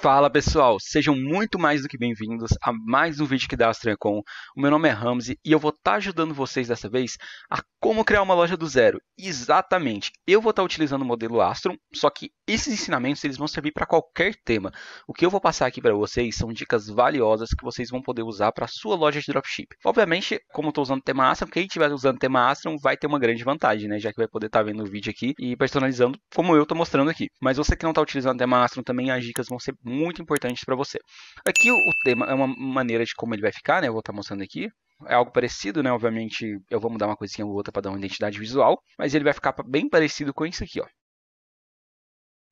Fala pessoal, sejam muito mais do que bem-vindos a mais um vídeo que da Astrancom. O meu nome é Ramsey e eu vou estar tá ajudando vocês dessa vez a como criar uma loja do zero. Exatamente, eu vou estar tá utilizando o modelo Astron, só que esses ensinamentos eles vão servir para qualquer tema. O que eu vou passar aqui para vocês são dicas valiosas que vocês vão poder usar para a sua loja de dropship. Obviamente, como eu estou usando o tema Astron, quem estiver usando o tema Astron vai ter uma grande vantagem, né? Já que vai poder estar tá vendo o vídeo aqui e personalizando como eu estou mostrando aqui. Mas você que não está utilizando o tema Astron também, as dicas vão ser muito importante para você. Aqui o tema é uma maneira de como ele vai ficar, né? Eu vou estar tá mostrando aqui. É algo parecido, né? Obviamente eu vou mudar uma coisinha ou outra para dar uma identidade visual, mas ele vai ficar bem parecido com isso aqui, ó.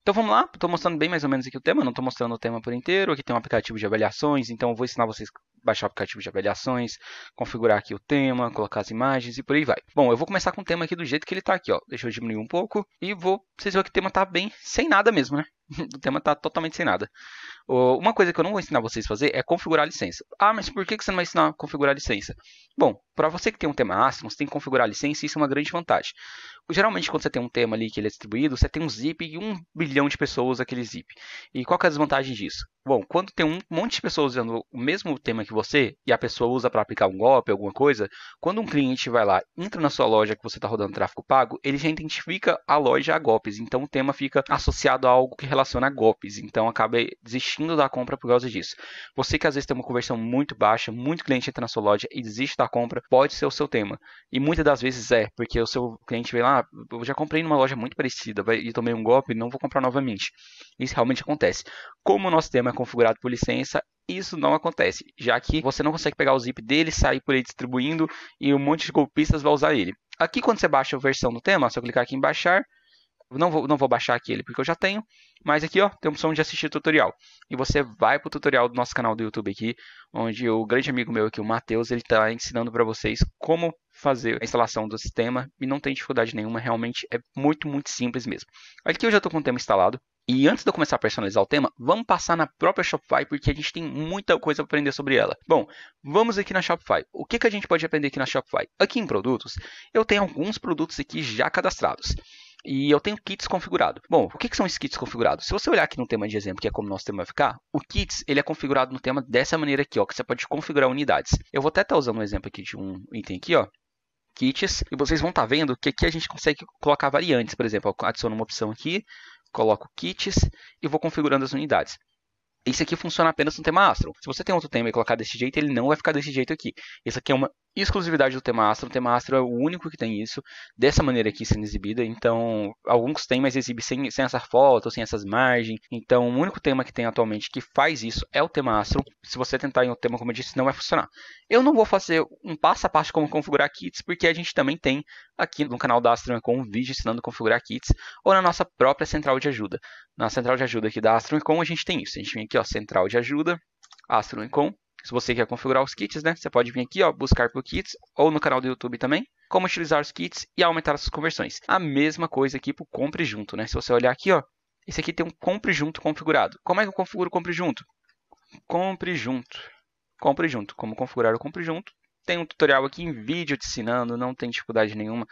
Então vamos lá, estou mostrando bem mais ou menos aqui o tema, não estou mostrando o tema por inteiro, aqui tem um aplicativo de avaliações, então eu vou ensinar vocês a baixar o aplicativo de avaliações, configurar aqui o tema, colocar as imagens e por aí vai. Bom, eu vou começar com o tema aqui do jeito que ele está aqui, ó. deixa eu diminuir um pouco e vou, vocês vão que o tema está bem sem nada mesmo, né? o tema está totalmente sem nada. Uma coisa que eu não vou ensinar vocês a fazer é configurar a licença. Ah, mas por que você não vai ensinar a configurar a licença? Bom, para você que tem um tema Aston, você tem que configurar a licença e isso é uma grande vantagem. Geralmente, quando você tem um tema ali que ele é distribuído, você tem um zip e um bilhão de pessoas aquele zip. E qual é a desvantagem disso? Bom, quando tem um monte de pessoas usando o mesmo tema que você e a pessoa usa para aplicar um golpe, alguma coisa, quando um cliente vai lá, entra na sua loja que você está rodando tráfego pago, ele já identifica a loja a golpes. Então o tema fica associado a algo que relaciona a golpes. Então acaba desistindo da compra por causa disso. Você que às vezes tem uma conversão muito baixa, muito cliente entra na sua loja e desiste da compra, pode ser o seu tema. E muitas das vezes é, porque o seu cliente vem lá, ah, eu já comprei numa loja muito parecida e tomei um golpe, não vou comprar novamente. Isso realmente acontece. Como o nosso tema é configurado por licença, isso não acontece, já que você não consegue pegar o zip dele, sair por ele distribuindo e um monte de golpistas vai usar ele. Aqui quando você baixa a versão do tema, se eu clicar aqui em baixar, não vou, não vou baixar aqui ele porque eu já tenho, mas aqui ó, tem a opção de assistir tutorial. E você vai para o tutorial do nosso canal do YouTube aqui, onde o grande amigo meu aqui, o Matheus, ele está ensinando para vocês como fazer a instalação do sistema e não tem dificuldade nenhuma, realmente é muito, muito simples mesmo. Aqui eu já estou com o tema instalado, e antes de eu começar a personalizar o tema, vamos passar na própria Shopify, porque a gente tem muita coisa para aprender sobre ela. Bom, vamos aqui na Shopify. O que, que a gente pode aprender aqui na Shopify? Aqui em produtos, eu tenho alguns produtos aqui já cadastrados e eu tenho kits configurado. Bom, o que, que são esses kits configurados? Se você olhar aqui no tema de exemplo, que é como nosso tema vai ficar, o kits ele é configurado no tema dessa maneira aqui, ó, que você pode configurar unidades. Eu vou até estar usando um exemplo aqui de um item aqui, ó, kits, e vocês vão estar vendo que aqui a gente consegue colocar variantes, por exemplo, eu adiciono uma opção aqui, coloco kits e vou configurando as unidades. Esse aqui funciona apenas no tema Astro. Se você tem outro tema e colocar desse jeito, ele não vai ficar desse jeito aqui. Esse aqui é uma exclusividade do tema Astro. O tema Astro é o único que tem isso, dessa maneira aqui sendo exibida. Então, alguns têm, mas exibe sem, sem essa foto, sem essas margens. Então, o único tema que tem atualmente que faz isso é o tema Astro. Se você tentar em outro tema, como eu disse, não vai funcionar. Eu não vou fazer um passo a passo como configurar kits, porque a gente também tem aqui no canal da Astro com um vídeo ensinando a configurar kits, ou na nossa própria central de ajuda. Na central de ajuda aqui da Astro a gente tem isso. A gente vem aqui aqui, ó, central de ajuda, Astro Se você quer configurar os kits, né, você pode vir aqui, ó, buscar por kits ou no canal do YouTube também. Como utilizar os kits e aumentar as conversões. A mesma coisa aqui para o compre junto, né? Se você olhar aqui, ó, esse aqui tem um compre junto configurado. Como é que eu configuro o compre junto? Compre junto. Compre junto. Como configurar o compre junto? Tem um tutorial aqui em vídeo te ensinando, não tem dificuldade nenhuma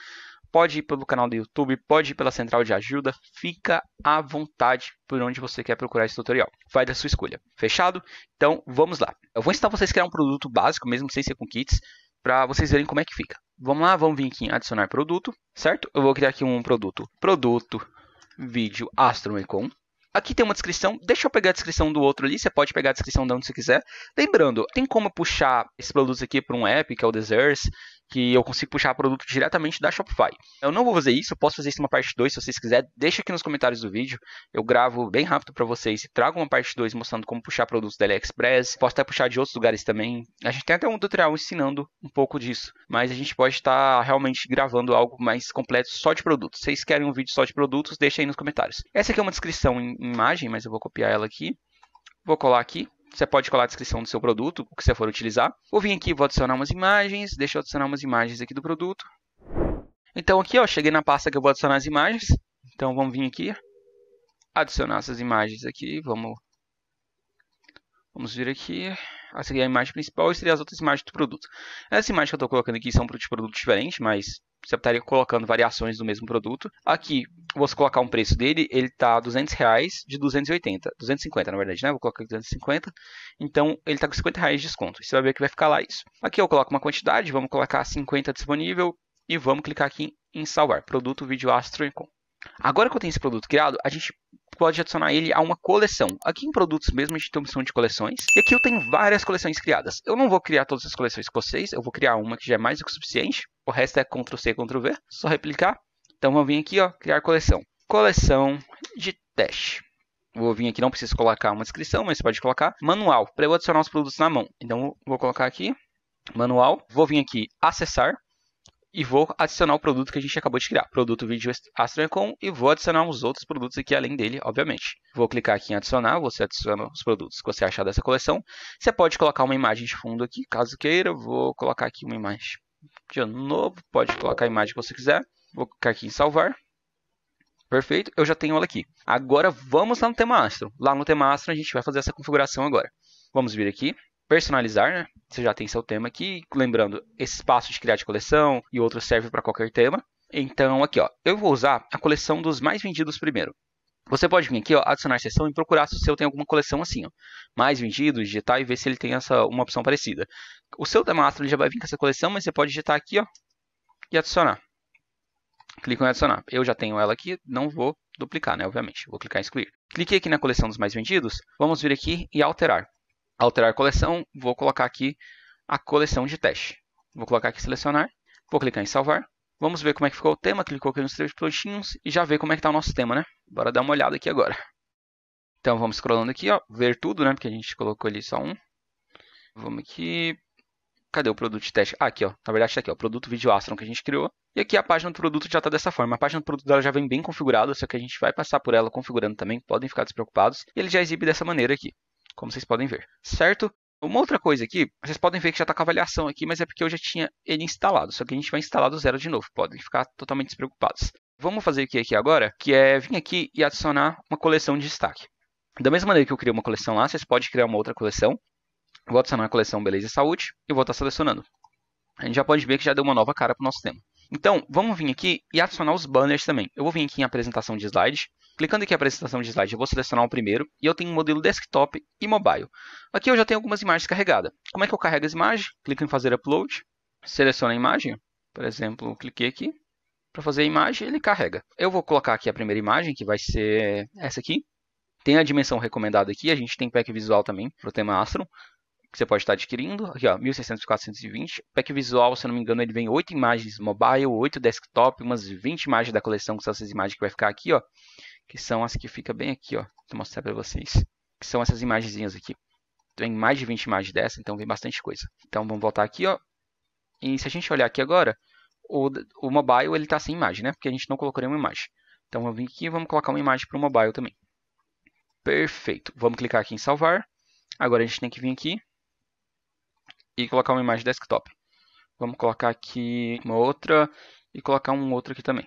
pode ir pelo canal do YouTube, pode ir pela central de ajuda, fica à vontade por onde você quer procurar esse tutorial. Vai da sua escolha. Fechado? Então, vamos lá. Eu vou ensinar vocês a criar um produto básico, mesmo sem ser com kits, para vocês verem como é que fica. Vamos lá, vamos vir aqui em adicionar produto, certo? Eu vou criar aqui um produto, produto, vídeo, Astromecon. Aqui tem uma descrição, deixa eu pegar a descrição do outro ali, você pode pegar a descrição de onde você quiser. Lembrando, tem como puxar esse produto aqui para um app, que é o Desserts, que eu consigo puxar produto diretamente da Shopify. Eu não vou fazer isso, eu posso fazer isso uma parte 2 se vocês quiserem. Deixa aqui nos comentários do vídeo, eu gravo bem rápido para vocês e trago uma parte 2 mostrando como puxar produtos da AliExpress. Posso até puxar de outros lugares também. A gente tem até um tutorial ensinando um pouco disso, mas a gente pode estar realmente gravando algo mais completo só de produtos. Se vocês querem um vídeo só de produtos, deixa aí nos comentários. Essa aqui é uma descrição em imagem, mas eu vou copiar ela aqui. Vou colar aqui. Você pode colar a descrição do seu produto, o que você for utilizar. Vou vir aqui, vou adicionar umas imagens, deixa eu adicionar umas imagens aqui do produto. Então aqui, ó, cheguei na pasta que eu vou adicionar as imagens. Então vamos vir aqui, adicionar essas imagens aqui, vamos Vamos vir aqui. Essa aqui é a imagem principal e seria as outras imagens do produto. Essa imagem que eu estou colocando aqui são de produtos diferentes, mas você estaria colocando variações do mesmo produto. Aqui, você colocar um preço dele, ele está 200 reais de 280, 250 na verdade, né? Vou colocar 250. Então, ele está com 50 reais de desconto. Você vai ver que vai ficar lá isso. Aqui eu coloco uma quantidade, vamos colocar 50 disponível e vamos clicar aqui em salvar. Produto, vídeo, astro e com. Agora que eu tenho esse produto criado, a gente pode adicionar ele a uma coleção. Aqui em produtos mesmo a gente tem opção de coleções. E aqui eu tenho várias coleções criadas. Eu não vou criar todas as coleções com vocês, eu vou criar uma que já é mais do que o suficiente. O resto é Ctrl C, Ctrl V, só replicar. Então vamos vir aqui, ó, criar coleção. Coleção de teste. Vou vir aqui, não preciso colocar uma descrição, mas pode colocar manual, para eu adicionar os produtos na mão. Então vou colocar aqui manual, vou vir aqui acessar e vou adicionar o produto que a gente acabou de criar, produto vídeo AstraCon, e vou adicionar os outros produtos aqui além dele, obviamente. Vou clicar aqui em adicionar, você adiciona os produtos que você achar dessa coleção. Você pode colocar uma imagem de fundo aqui, caso queira, vou colocar aqui uma imagem de novo, pode colocar a imagem que você quiser. Vou clicar aqui em salvar. Perfeito, eu já tenho ela aqui. Agora vamos lá no tema Astro. Lá no tema Astro a gente vai fazer essa configuração agora. Vamos vir aqui, personalizar, né? você já tem seu tema aqui. Lembrando, esse espaço de criar de coleção e outro serve para qualquer tema. Então, aqui, ó, eu vou usar a coleção dos mais vendidos primeiro. Você pode vir aqui, ó, adicionar seção e procurar se o seu tem alguma coleção assim, ó, mais vendidos, digitar e ver se ele tem essa, uma opção parecida. O seu ele já vai vir com essa coleção, mas você pode digitar aqui ó, e adicionar. Clica em adicionar. Eu já tenho ela aqui, não vou duplicar, né, obviamente. Vou clicar em excluir. Cliquei aqui na coleção dos mais vendidos, vamos vir aqui e alterar alterar coleção, vou colocar aqui a coleção de teste. Vou colocar aqui selecionar, vou clicar em salvar. Vamos ver como é que ficou o tema, clicou aqui nos três prontinhos e já vê como é que está o nosso tema, né? Bora dar uma olhada aqui agora. Então vamos scrollando aqui, ó, ver tudo, né? Porque a gente colocou ali só um. Vamos aqui. Cadê o produto de teste? Ah, aqui, ó. Na verdade, está aqui, ó. O produto vídeo Astron que a gente criou. E aqui a página do produto já está dessa forma. A página do produto dela já vem bem configurada, só que a gente vai passar por ela configurando também. Podem ficar despreocupados. E ele já exibe dessa maneira aqui como vocês podem ver, certo? Uma outra coisa aqui, vocês podem ver que já está com a avaliação aqui, mas é porque eu já tinha ele instalado. Só que a gente vai instalar do zero de novo, podem ficar totalmente despreocupados. Vamos fazer o que aqui agora? Que é vir aqui e adicionar uma coleção de destaque. Da mesma maneira que eu criei uma coleção lá, vocês podem criar uma outra coleção. Vou adicionar a coleção Beleza e Saúde e vou estar tá selecionando. A gente já pode ver que já deu uma nova cara para o nosso tema. Então, vamos vir aqui e adicionar os banners também. Eu vou vir aqui em apresentação de slide Clicando aqui em apresentação de slide, eu vou selecionar o primeiro e eu tenho um modelo desktop e mobile. Aqui eu já tenho algumas imagens carregadas. Como é que eu carrego as imagens? Clico em fazer upload, seleciono a imagem, por exemplo, cliquei aqui para fazer a imagem, ele carrega. Eu vou colocar aqui a primeira imagem, que vai ser essa aqui. Tem a dimensão recomendada aqui, a gente tem pack visual também para o tema Astro, que você pode estar adquirindo. Aqui, ó, 1600 420. pack visual, se eu não me engano, ele vem 8 imagens mobile, 8 desktop, umas 20 imagens da coleção, que são essas imagens que vai ficar aqui, ó que são as que fica bem aqui, ó. Vou mostrar para vocês, que são essas imagenzinhas aqui. Tem mais de 20 imagens dessa, então vem bastante coisa. Então vamos voltar aqui, ó. E se a gente olhar aqui agora, o, o mobile ele está sem imagem, né? Porque a gente não colocou nenhuma imagem. Então vamos vir aqui e vamos colocar uma imagem para o mobile também. Perfeito. Vamos clicar aqui em salvar. Agora a gente tem que vir aqui e colocar uma imagem desktop. Vamos colocar aqui uma outra e colocar um outro aqui também.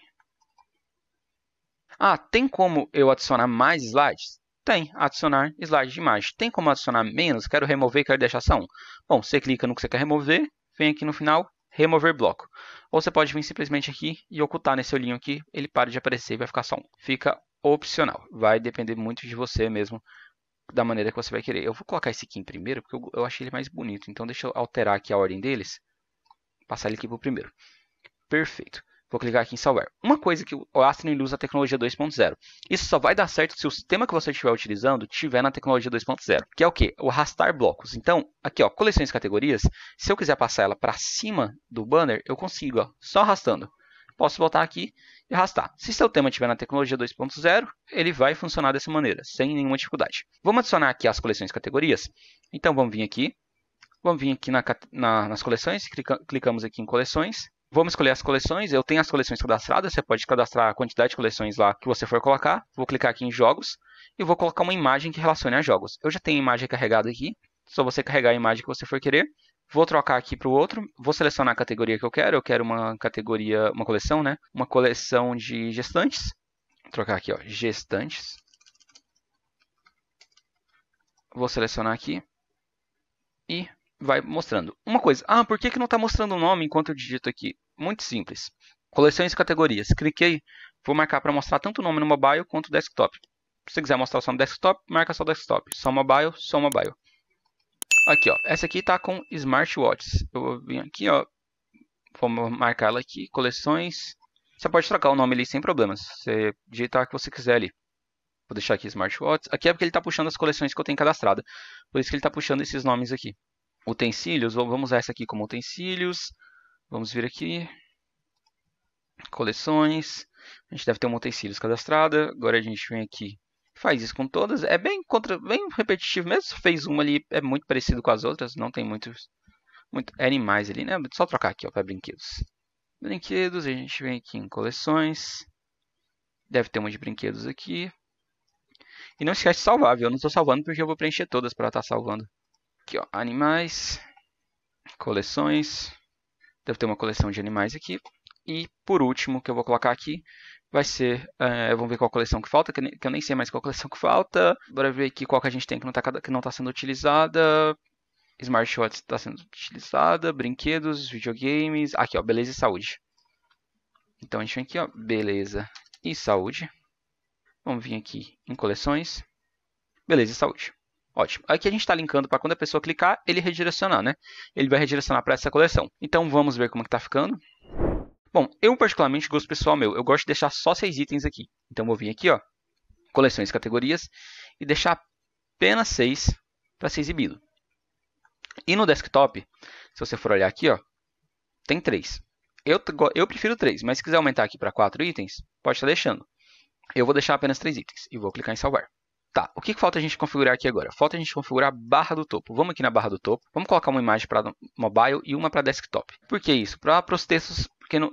Ah, tem como eu adicionar mais slides? Tem, adicionar slides de imagem. Tem como adicionar menos? Quero remover, quero deixar só um. Bom, você clica no que você quer remover, vem aqui no final, remover bloco. Ou você pode vir simplesmente aqui e ocultar nesse olhinho aqui, ele para de aparecer e vai ficar só um. Fica opcional, vai depender muito de você mesmo, da maneira que você vai querer. Eu vou colocar esse aqui em primeiro, porque eu, eu achei ele mais bonito. Então deixa eu alterar aqui a ordem deles, passar ele aqui para o primeiro. Perfeito. Vou clicar aqui em Salvar. Uma coisa que o Astro ele usa a tecnologia 2.0. Isso só vai dar certo se o sistema que você estiver utilizando tiver na tecnologia 2.0, que é o que? O arrastar blocos. Então, aqui ó, coleções e categorias, se eu quiser passar ela para cima do banner, eu consigo, ó, só arrastando. Posso voltar aqui e arrastar. Se seu tema estiver na tecnologia 2.0, ele vai funcionar dessa maneira, sem nenhuma dificuldade. Vamos adicionar aqui as coleções e categorias? Então, vamos vir aqui. Vamos vir aqui na, na, nas coleções, clica, clicamos aqui em coleções. Vamos escolher as coleções. Eu tenho as coleções cadastradas. Você pode cadastrar a quantidade de coleções lá que você for colocar. Vou clicar aqui em jogos e vou colocar uma imagem que relacione a jogos. Eu já tenho a imagem carregada aqui. Só você carregar a imagem que você for querer. Vou trocar aqui para o outro, vou selecionar a categoria que eu quero. Eu quero uma categoria, uma coleção, né? Uma coleção de gestantes. Vou trocar aqui, ó, gestantes. Vou selecionar aqui e vai mostrando. Uma coisa, ah, por que, que não está mostrando o nome enquanto eu digito aqui? Muito simples. Coleções e categorias. Cliquei, vou marcar para mostrar tanto o nome no mobile quanto o desktop. Se você quiser mostrar só no desktop, marca só desktop. Só mobile, só mobile. Aqui, ó. Essa aqui está com smartwatches. Eu vou vir aqui, ó. Vou marcar ela aqui, coleções. Você pode trocar o nome ali sem problemas. Você digitar o que você quiser ali. Vou deixar aqui smartwatches. Aqui é porque ele está puxando as coleções que eu tenho cadastrada. Por isso que ele está puxando esses nomes aqui utensílios, vamos usar essa aqui como utensílios. Vamos vir aqui, coleções, a gente deve ter uma utensílios cadastrada. Agora a gente vem aqui, faz isso com todas. É bem, contra, bem repetitivo mesmo, fez uma ali, é muito parecido com as outras, não tem muitos muito animais ali, né? Só trocar aqui para brinquedos. Brinquedos, a gente vem aqui em coleções. Deve ter uma de brinquedos aqui. E não esquece de salvar, viu? Eu não estou salvando porque eu vou preencher todas para estar tá salvando. Aqui, ó, animais, coleções. Deve ter uma coleção de animais aqui. E por último, que eu vou colocar aqui, vai ser. É, vamos ver qual coleção que falta, que, eu nem sei mais qual coleção que falta. Bora ver aqui qual que a gente tem que não está tá sendo utilizada. Smartwatch está sendo utilizada, brinquedos, videogames. Aqui, ó, beleza e saúde. Então a gente vem aqui, ó, beleza e saúde. Vamos vir aqui em coleções, beleza e saúde. Ótimo. Aqui a gente está linkando para quando a pessoa clicar, ele redirecionar, né? Ele vai redirecionar para essa coleção. Então vamos ver como está ficando. Bom, eu particularmente, gosto pessoal meu, eu gosto de deixar só seis itens aqui. Então vou vir aqui, ó, coleções, categorias, e deixar apenas seis para ser exibido. E no desktop, se você for olhar aqui, ó, tem três. Eu, eu prefiro três, mas se quiser aumentar aqui para quatro itens, pode estar tá deixando. Eu vou deixar apenas três itens e vou clicar em salvar. Tá, o que falta a gente configurar aqui agora? Falta a gente configurar a barra do topo. Vamos aqui na barra do topo, vamos colocar uma imagem para mobile e uma para desktop. Por que isso? Para os textos, porque não...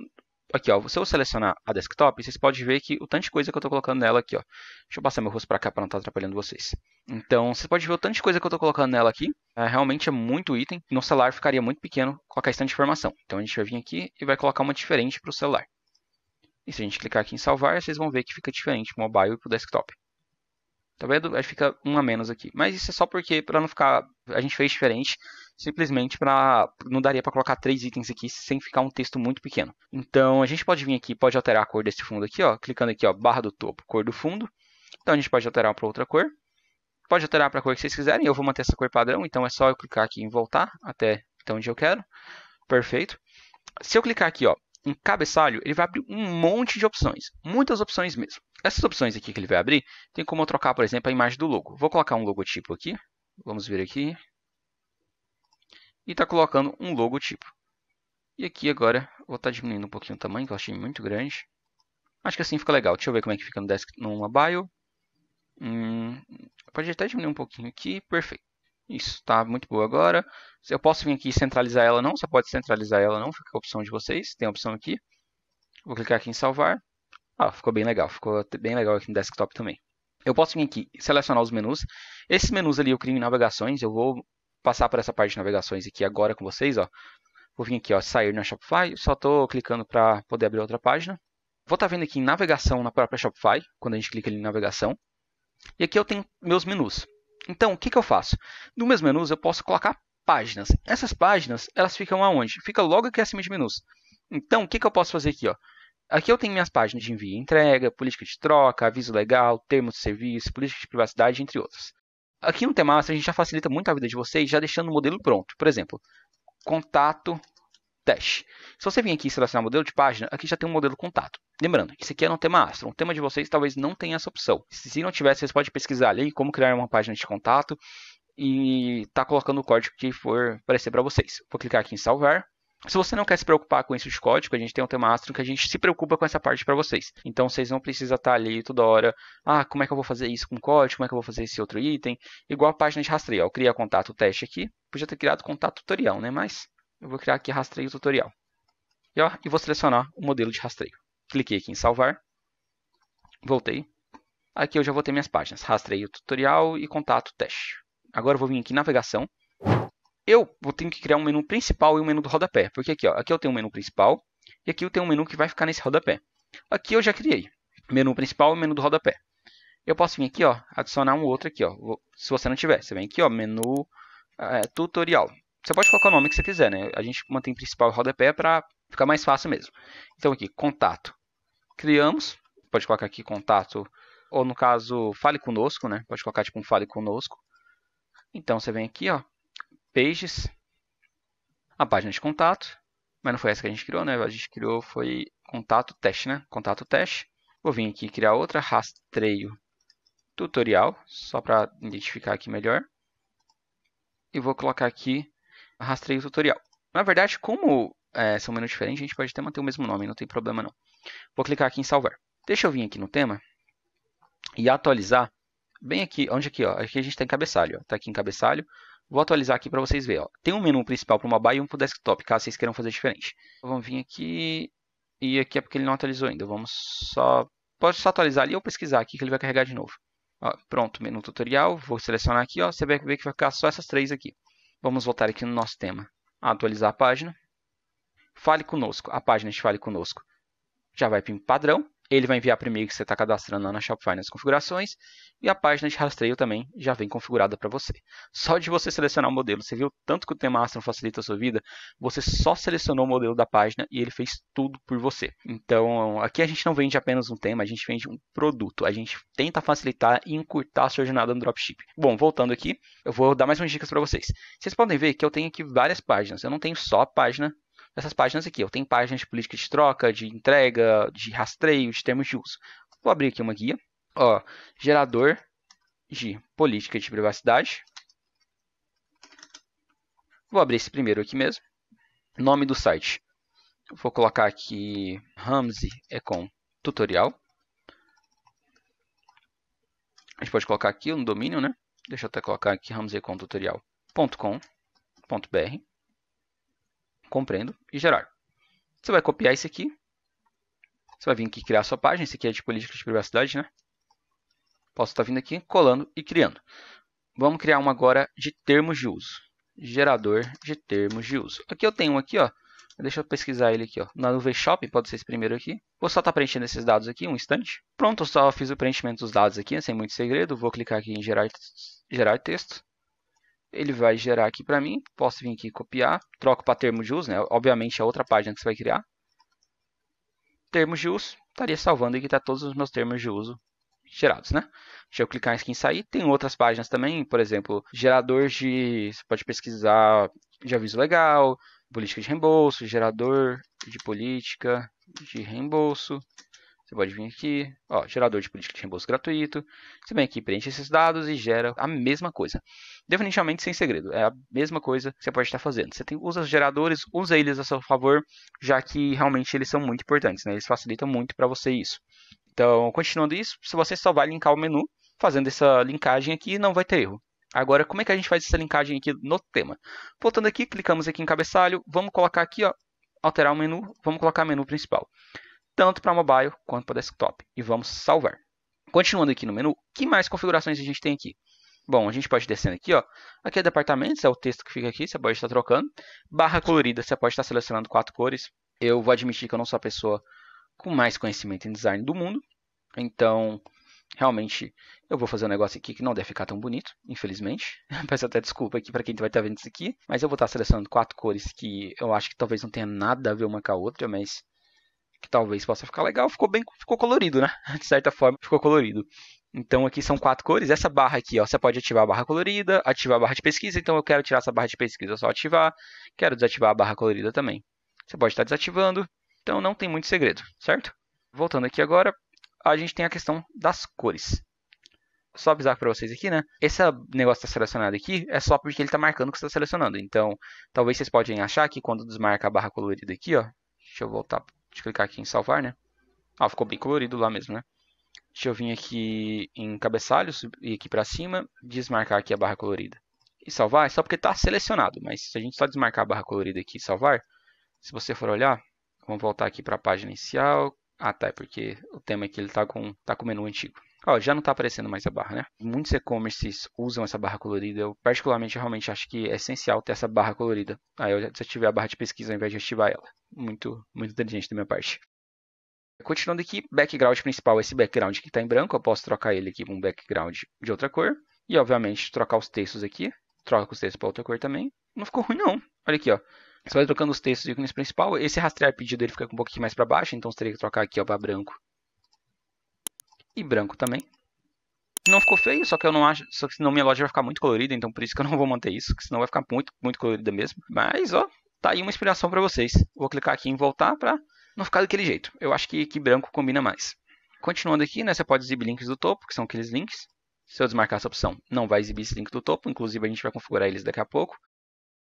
Aqui, ó, se eu selecionar a desktop, vocês podem ver que o tanto de coisa que eu estou colocando nela aqui, ó. Deixa eu passar meu rosto para cá para não estar tá atrapalhando vocês. Então, vocês podem ver o tanto de coisa que eu estou colocando nela aqui. É, realmente é muito item. No celular ficaria muito pequeno colocar esse tanto de informação. Então, a gente vai vir aqui e vai colocar uma diferente para o celular. E se a gente clicar aqui em salvar, vocês vão ver que fica diferente para o mobile e para o desktop. Tá vendo? Aí fica um a menos aqui. Mas isso é só porque, para não ficar. A gente fez diferente, simplesmente para Não daria para colocar três itens aqui sem ficar um texto muito pequeno. Então a gente pode vir aqui, pode alterar a cor desse fundo aqui, ó. Clicando aqui, ó, barra do topo, cor do fundo. Então a gente pode alterar para outra cor. Pode alterar para a cor que vocês quiserem. Eu vou manter essa cor padrão, então é só eu clicar aqui em voltar até então onde eu quero. Perfeito. Se eu clicar aqui, ó, em cabeçalho, ele vai abrir um monte de opções, muitas opções mesmo. Essas opções aqui que ele vai abrir, tem como eu trocar, por exemplo, a imagem do logo. Vou colocar um logotipo aqui, vamos ver aqui, e está colocando um logotipo. E aqui agora, vou estar tá diminuindo um pouquinho o tamanho, que eu achei muito grande. Acho que assim fica legal. Deixa eu ver como é que fica no, desk, no mobile. Hum, pode até diminuir um pouquinho aqui, perfeito. Isso, tá muito boa agora. Eu posso vir aqui e centralizar ela não, só pode centralizar ela não, fica a opção de vocês, tem a opção aqui. Vou clicar aqui em salvar. Ah, ficou bem legal, ficou bem legal aqui no desktop também. Eu posso vir aqui e selecionar os menus. Esses menus ali eu crio em navegações, eu vou passar por essa parte de navegações aqui agora com vocês, ó. Vou vir aqui, ó, sair na Shopify, só estou clicando para poder abrir outra página. Vou estar tá vendo aqui em navegação na própria Shopify, quando a gente clica ali em navegação. E aqui eu tenho meus menus. Então, o que, que eu faço? No meus menus, eu posso colocar páginas. Essas páginas, elas ficam aonde? Fica logo aqui acima de menus. Então, o que, que eu posso fazer aqui? Ó? Aqui eu tenho minhas páginas de envio e entrega, política de troca, aviso legal, termos de serviço, política de privacidade, entre outras. Aqui no Temaster, a gente já facilita muito a vida de vocês, já deixando o modelo pronto. Por exemplo, contato dash. Se você vir aqui e selecionar modelo de página, aqui já tem um modelo contato. Lembrando, isso aqui era é um tema Astro. Um tema de vocês talvez não tenha essa opção. Se não tivesse, vocês podem pesquisar ali como criar uma página de contato e tá colocando o código que for aparecer para vocês. Vou clicar aqui em salvar. Se você não quer se preocupar com isso de código, a gente tem um tema Astro que a gente se preocupa com essa parte para vocês. Então vocês não precisam estar tá ali toda hora, ah, como é que eu vou fazer isso com código, como é que eu vou fazer esse outro item. Igual a página de rastreio, eu contato teste aqui, podia ter criado contato tutorial, né? Mas eu vou criar aqui rastreio tutorial. E, ó, e vou selecionar o modelo de rastreio. Cliquei aqui em salvar. Voltei. Aqui eu já vou ter minhas páginas. o tutorial e contato teste. Agora eu vou vir aqui em navegação. Eu vou ter que criar um menu principal e um menu do rodapé. Porque aqui, ó, aqui eu tenho um menu principal. E aqui eu tenho um menu que vai ficar nesse rodapé. Aqui eu já criei. Menu principal e menu do rodapé. Eu posso vir aqui, ó, adicionar um outro aqui, ó. Se você não tiver, você vem aqui, ó, menu é, tutorial. Você pode colocar o nome que você quiser, né? A gente mantém principal e rodapé para ficar mais fácil mesmo. Então aqui, contato criamos, pode colocar aqui contato, ou no caso, fale conosco, né? Pode colocar tipo um fale conosco. Então você vem aqui, ó, pages, a página de contato, mas não foi essa que a gente criou, né? A gente criou foi contato teste, né? Contato teste. Vou vir aqui criar outra rastreio tutorial, só para identificar aqui melhor. E vou colocar aqui rastreio tutorial. Na verdade, como é, ser um menu diferente, a gente pode até manter o mesmo nome, não tem problema não. Vou clicar aqui em salvar. Deixa eu vir aqui no tema e atualizar bem aqui, onde aqui, ó, aqui a gente tem tá cabeçalho, tá aqui em cabeçalho. Vou atualizar aqui para vocês verem, ó. Tem um menu principal para o mobile e um para o desktop, caso vocês queiram fazer diferente. Vamos vir aqui e aqui é porque ele não atualizou ainda. Vamos só pode só atualizar ali ou pesquisar aqui que ele vai carregar de novo. Ó, pronto, menu tutorial, vou selecionar aqui, ó, você vai ver que vai ficar só essas três aqui. Vamos voltar aqui no nosso tema, atualizar a página. Fale conosco, a página de Fale Conosco já vai para o padrão, ele vai enviar para o que você está cadastrando lá na Shopify nas configurações, e a página de rastreio também já vem configurada para você. Só de você selecionar o modelo, você viu tanto que o tema Astro facilita a sua vida, você só selecionou o modelo da página e ele fez tudo por você. Então, aqui a gente não vende apenas um tema, a gente vende um produto, a gente tenta facilitar e encurtar a sua jornada no dropship. Bom, voltando aqui, eu vou dar mais umas dicas para vocês. Vocês podem ver que eu tenho aqui várias páginas, eu não tenho só a página essas páginas aqui. Eu tenho páginas de política de troca, de entrega, de rastreio, de termos de uso. Vou abrir aqui uma guia. Ó, gerador de política de privacidade. Vou abrir esse primeiro aqui mesmo. Nome do site. vou colocar aqui Ramsey Tutorial. A gente pode colocar aqui no um domínio, né? Deixa eu até colocar aqui ramsecontutorial.com.br. Compreendo. E gerar. Você vai copiar isso aqui. Você vai vir aqui criar sua página. Isso aqui é de política de privacidade, né? Posso estar vindo aqui, colando e criando. Vamos criar uma agora de termos de uso. Gerador de termos de uso. Aqui eu tenho um aqui, ó. Deixa eu pesquisar ele aqui, ó. Na nuvem shopping, pode ser esse primeiro aqui. Vou só estar preenchendo esses dados aqui, um instante. Pronto, eu só fiz o preenchimento dos dados aqui, sem muito segredo. Vou clicar aqui em gerar, gerar texto ele vai gerar aqui para mim, posso vir aqui copiar, troco para termo de uso, né? obviamente é outra página que você vai criar. Termos de uso, estaria salvando aqui, tá todos os meus termos de uso gerados, né? Deixa eu clicar aqui em sair. Tem outras páginas também, por exemplo, gerador de. Você pode pesquisar de aviso legal, política de reembolso, gerador de política de reembolso, você pode vir aqui, ó, gerador de política de reembolso gratuito. Você vem aqui, preenche esses dados e gera a mesma coisa. Definitivamente sem segredo, é a mesma coisa que você pode estar fazendo. Você tem, usa os geradores, usa eles a seu favor, já que realmente eles são muito importantes, né? eles facilitam muito para você isso. Então, continuando isso, se você só vai linkar o menu, fazendo essa linkagem aqui, não vai ter erro. Agora, como é que a gente faz essa linkagem aqui no tema? Voltando aqui, clicamos aqui em cabeçalho, vamos colocar aqui, ó, alterar o menu, vamos colocar menu principal tanto para mobile quanto para desktop. E vamos salvar. Continuando aqui no menu, que mais configurações a gente tem aqui? Bom, a gente pode descendo aqui, ó. Aqui é departamentos, é o texto que fica aqui, você pode estar trocando. Barra colorida, você pode estar selecionando quatro cores. Eu vou admitir que eu não sou a pessoa com mais conhecimento em design do mundo. Então, realmente, eu vou fazer um negócio aqui que não deve ficar tão bonito, infelizmente. Peço até desculpa aqui para quem vai estar vendo isso aqui. Mas eu vou estar selecionando quatro cores que eu acho que talvez não tenha nada a ver uma com a outra, mas que talvez possa ficar legal, ficou bem, ficou colorido, né? De certa forma, ficou colorido. Então aqui são quatro cores. Essa barra aqui, ó, você pode ativar a barra colorida, ativar a barra de pesquisa. Então eu quero tirar essa barra de pesquisa, é só ativar. Quero desativar a barra colorida também. Você pode estar desativando. Então não tem muito segredo, certo? Voltando aqui agora, a gente tem a questão das cores. Só avisar para vocês aqui, né? Esse negócio está selecionado aqui é só porque ele está marcando que está selecionando. Então, talvez vocês podem achar que quando desmarca a barra colorida aqui, ó, deixa eu voltar de clicar aqui em salvar, né? Ah, ficou bem colorido lá mesmo, né? Deixa eu vir aqui em cabeçalhos e aqui para cima, desmarcar aqui a barra colorida. E salvar é só porque está selecionado, mas se a gente só desmarcar a barra colorida aqui e salvar, se você for olhar, vamos voltar aqui para a página inicial. Ah, tá, é porque o tema aqui é está com, tá com o menu antigo já não está aparecendo mais a barra, né? Muitos e-commerces usam essa barra colorida. Eu, particularmente, realmente acho que é essencial ter essa barra colorida. Aí eu tiver a barra de pesquisa ao invés de ativar ela. Muito, muito inteligente da minha parte. Continuando aqui, background principal, esse background que está em branco, eu posso trocar ele aqui com um background de outra cor. E, obviamente, trocar os textos aqui. Troca os textos para outra cor também. Não ficou ruim, não. Olha aqui, ó. Você vai trocando os textos e ícones principal. Esse rastrear pedido ele fica um pouquinho mais para baixo, então você teria que trocar aqui para branco e branco também. Não ficou feio, só que eu não acho. Só que senão minha loja vai ficar muito colorida, então por isso que eu não vou manter isso, que senão vai ficar muito, muito colorida mesmo. Mas, ó, tá aí uma inspiração para vocês. Vou clicar aqui em voltar para não ficar daquele jeito. Eu acho que, que branco combina mais. Continuando aqui, né, você pode exibir links do topo, que são aqueles links. Se eu desmarcar essa opção, não vai exibir esse link do topo, inclusive a gente vai configurar eles daqui a pouco.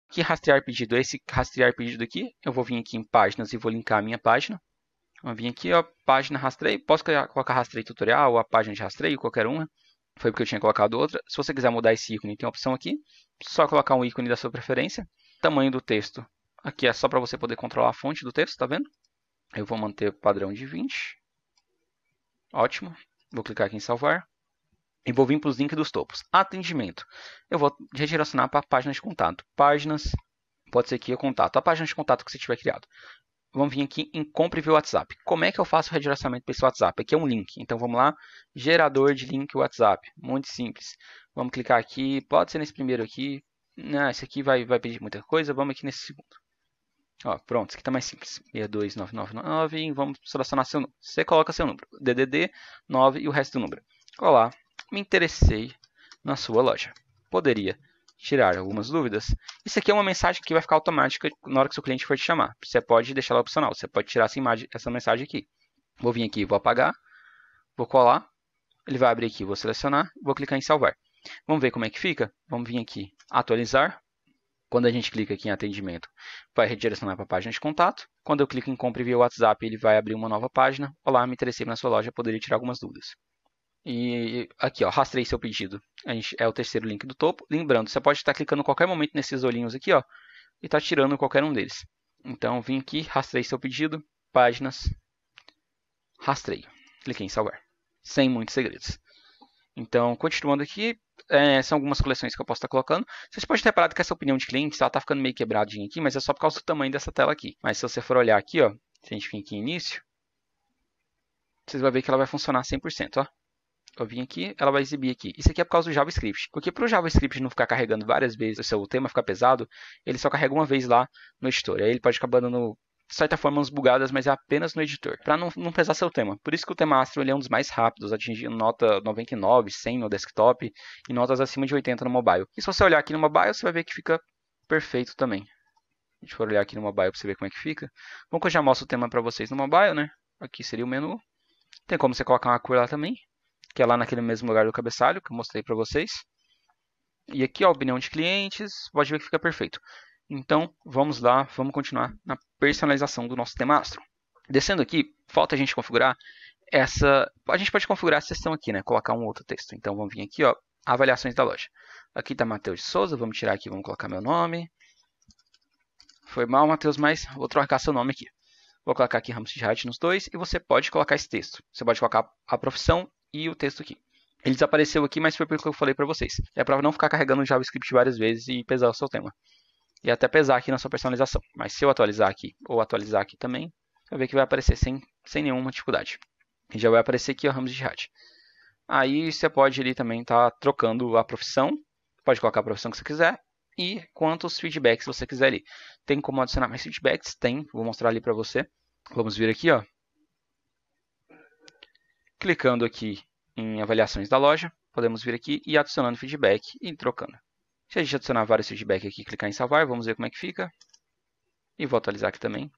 Aqui, rastrear pedido, esse rastrear pedido aqui, eu vou vir aqui em páginas e vou linkar a minha página. Vou vim aqui, ó, página rastrei Posso colocar rastrei tutorial ou a página de rastreio, qualquer uma. Foi porque eu tinha colocado outra. Se você quiser mudar esse ícone, tem a opção aqui. Só colocar um ícone da sua preferência. Tamanho do texto. Aqui é só para você poder controlar a fonte do texto, tá vendo? Eu vou manter o padrão de 20. Ótimo. Vou clicar aqui em salvar. E vou vir para os links dos topos. Atendimento. Eu vou redirecionar para a página de contato. Páginas. Pode ser aqui o contato. A página de contato que você tiver criado vamos vir aqui em compre via WhatsApp. Como é que eu faço o redirecionamento para esse WhatsApp? Aqui é um link. Então vamos lá, gerador de link WhatsApp. Muito simples. Vamos clicar aqui, pode ser nesse primeiro aqui. Não, esse aqui vai, vai pedir muita coisa, vamos aqui nesse segundo. Ó, pronto, esse aqui está mais simples. 62999, vamos selecionar seu número. Você coloca seu número, DDD 9 e o resto do número. Olá, me interessei na sua loja. Poderia tirar algumas dúvidas. Isso aqui é uma mensagem que vai ficar automática na hora que seu cliente for te chamar. Você pode deixar ela opcional, você pode tirar essa, imagem, essa mensagem aqui. Vou vir aqui, vou apagar, vou colar, ele vai abrir aqui, vou selecionar, vou clicar em salvar. Vamos ver como é que fica? Vamos vir aqui, atualizar. Quando a gente clica aqui em atendimento, vai redirecionar para a página de contato. Quando eu clico em compra via WhatsApp, ele vai abrir uma nova página. Olá, me interessei na sua loja, poderia tirar algumas dúvidas. E aqui, ó, rastrei seu pedido. A gente, é o terceiro link do topo. Lembrando, você pode estar clicando a qualquer momento nesses olhinhos aqui, ó, e tá tirando qualquer um deles. Então, vim aqui, rastrei seu pedido, páginas, rastreio. Cliquei em salvar, sem muitos segredos. Então, continuando aqui, é, são algumas coleções que eu posso estar tá colocando. Vocês podem ter reparado que essa opinião de cliente está ficando meio quebradinha aqui, mas é só por causa do tamanho dessa tela aqui. Mas se você for olhar aqui, ó, se a gente vir aqui em início, vocês vão ver que ela vai funcionar 100%. Ó eu vim aqui, ela vai exibir aqui. Isso aqui é por causa do JavaScript. Porque para o JavaScript não ficar carregando várias vezes, o seu tema ficar pesado, ele só carrega uma vez lá no editor. Aí ele pode acabar dando, de certa forma, umas bugadas, mas é apenas no editor, para não, não, pesar seu tema. Por isso que o tema Astro ele é um dos mais rápidos, atingindo nota 99, 100 no desktop e notas acima de 80 no mobile. E se você olhar aqui no mobile, você vai ver que fica perfeito também. A gente for olhar aqui no mobile para você ver como é que fica. Bom, que eu já mostro o tema para vocês no mobile, né? Aqui seria o menu. Tem como você colocar uma cor lá também que é lá naquele mesmo lugar do cabeçalho que eu mostrei para vocês. E aqui, ó, opinião de clientes, pode ver que fica perfeito. Então, vamos lá, vamos continuar na personalização do nosso tema Astro. Descendo aqui, falta a gente configurar essa... A gente pode configurar a seção aqui, né? Colocar um outro texto. Então, vamos vir aqui, ó, avaliações da loja. Aqui está Matheus de Souza, vamos tirar aqui, vamos colocar meu nome. Foi mal, Matheus, mas vou trocar seu nome aqui. Vou colocar aqui Ramos de Hat nos dois e você pode colocar esse texto. Você pode colocar a profissão e o texto aqui. Ele desapareceu aqui, mas foi pelo que eu falei para vocês. É para não ficar carregando o JavaScript várias vezes e pesar o seu tema. E até pesar aqui na sua personalização. Mas se eu atualizar aqui ou atualizar aqui também, você vai ver que vai aparecer sem, sem nenhuma dificuldade. E já vai aparecer aqui o Ramos de Hat. Aí você pode ali também estar tá trocando a profissão. Pode colocar a profissão que você quiser e quantos feedbacks você quiser ali. Tem como adicionar mais feedbacks? Tem, vou mostrar ali para você. Vamos vir aqui, ó, Clicando aqui em avaliações da loja, podemos vir aqui e adicionando feedback e trocando. Se a gente adicionar vários feedback aqui clicar em salvar, vamos ver como é que fica. E vou atualizar aqui também.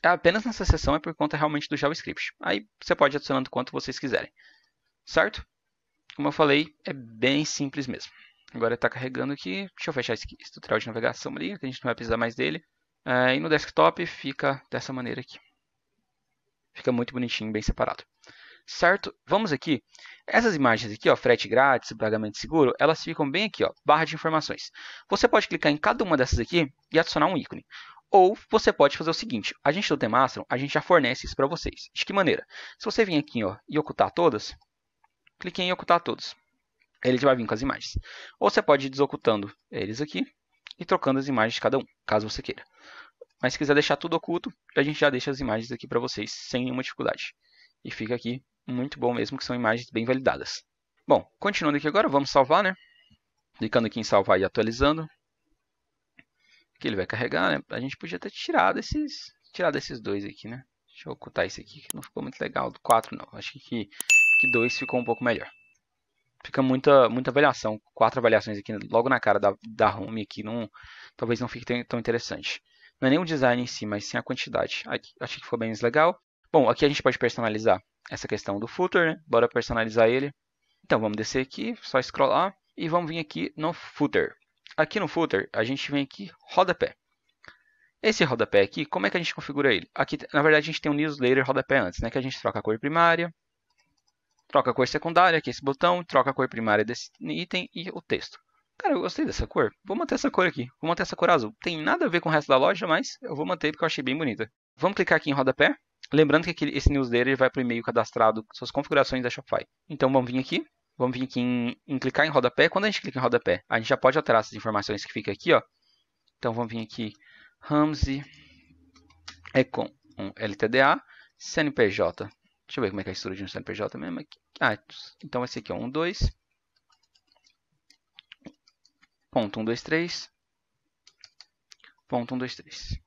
É apenas nessa seção é por conta realmente do JavaScript. Aí você pode adicionando quanto vocês quiserem. Certo? Como eu falei, é bem simples mesmo. Agora está carregando aqui. Deixa eu fechar esse, tutorial de navegação ali, que a gente não vai precisar mais dele. É, e no desktop fica dessa maneira aqui. Fica muito bonitinho, bem separado. Certo? Vamos aqui. Essas imagens aqui, ó, frete grátis, pagamento seguro, elas ficam bem aqui, ó, barra de informações. Você pode clicar em cada uma dessas aqui e adicionar um ícone. Ou você pode fazer o seguinte, a gente do Temastron, a gente já fornece isso para vocês. De que maneira? Se você vir aqui ó, e ocultar todas, clique em ocultar todos. Ele já vai vir com as imagens. Ou você pode ir desocultando eles aqui e trocando as imagens de cada um, caso você queira. Mas se quiser deixar tudo oculto, a gente já deixa as imagens aqui para vocês sem nenhuma dificuldade. E fica aqui muito bom mesmo, que são imagens bem validadas. Bom, continuando aqui agora, vamos salvar, né? Clicando aqui em salvar e atualizando. Que ele vai carregar, né? A gente podia ter tirado esses, tirado esses dois aqui, né? Deixa eu ocultar esse aqui, que não ficou muito legal. Do 4 não, acho que, que dois ficou um pouco melhor. Fica muita, muita avaliação, quatro avaliações aqui logo na cara da, da home aqui, não, talvez não fique tão interessante. Não é nem o design em si, mas sim a quantidade. Aqui, achei que ficou bem legal. Bom, aqui a gente pode personalizar essa questão do footer, né? Bora personalizar ele. Então vamos descer aqui, só scrollar e vamos vir aqui no footer. Aqui no footer, a gente vem aqui rodapé. Esse rodapé aqui, como é que a gente configura ele? Aqui, na verdade, a gente tem um newsletter rodapé antes, né? Que a gente troca a cor primária, troca a cor secundária, aqui é esse botão, troca a cor primária desse item e o texto. Cara, eu gostei dessa cor. Vou manter essa cor aqui. Vou manter essa cor azul. Tem nada a ver com o resto da loja, mas eu vou manter porque eu achei bem bonita. Vamos clicar aqui em rodapé. Lembrando que aquele, esse newsletter vai para o e-mail cadastrado, suas configurações da Shopify. Então vamos vir aqui. Vamos vir aqui em, em clicar em rodapé. Quando a gente clica em rodapé, a gente já pode alterar essas informações que fica aqui, ó. Então vamos vir aqui. Ramsey é com um LTDA, CNPJ. Deixa eu ver como é que é a estrutura de um CNPJ mesmo. Aqui. Ah, então esse aqui é um 2 ponto 1, 2, 3, ponto 1, 2, 3.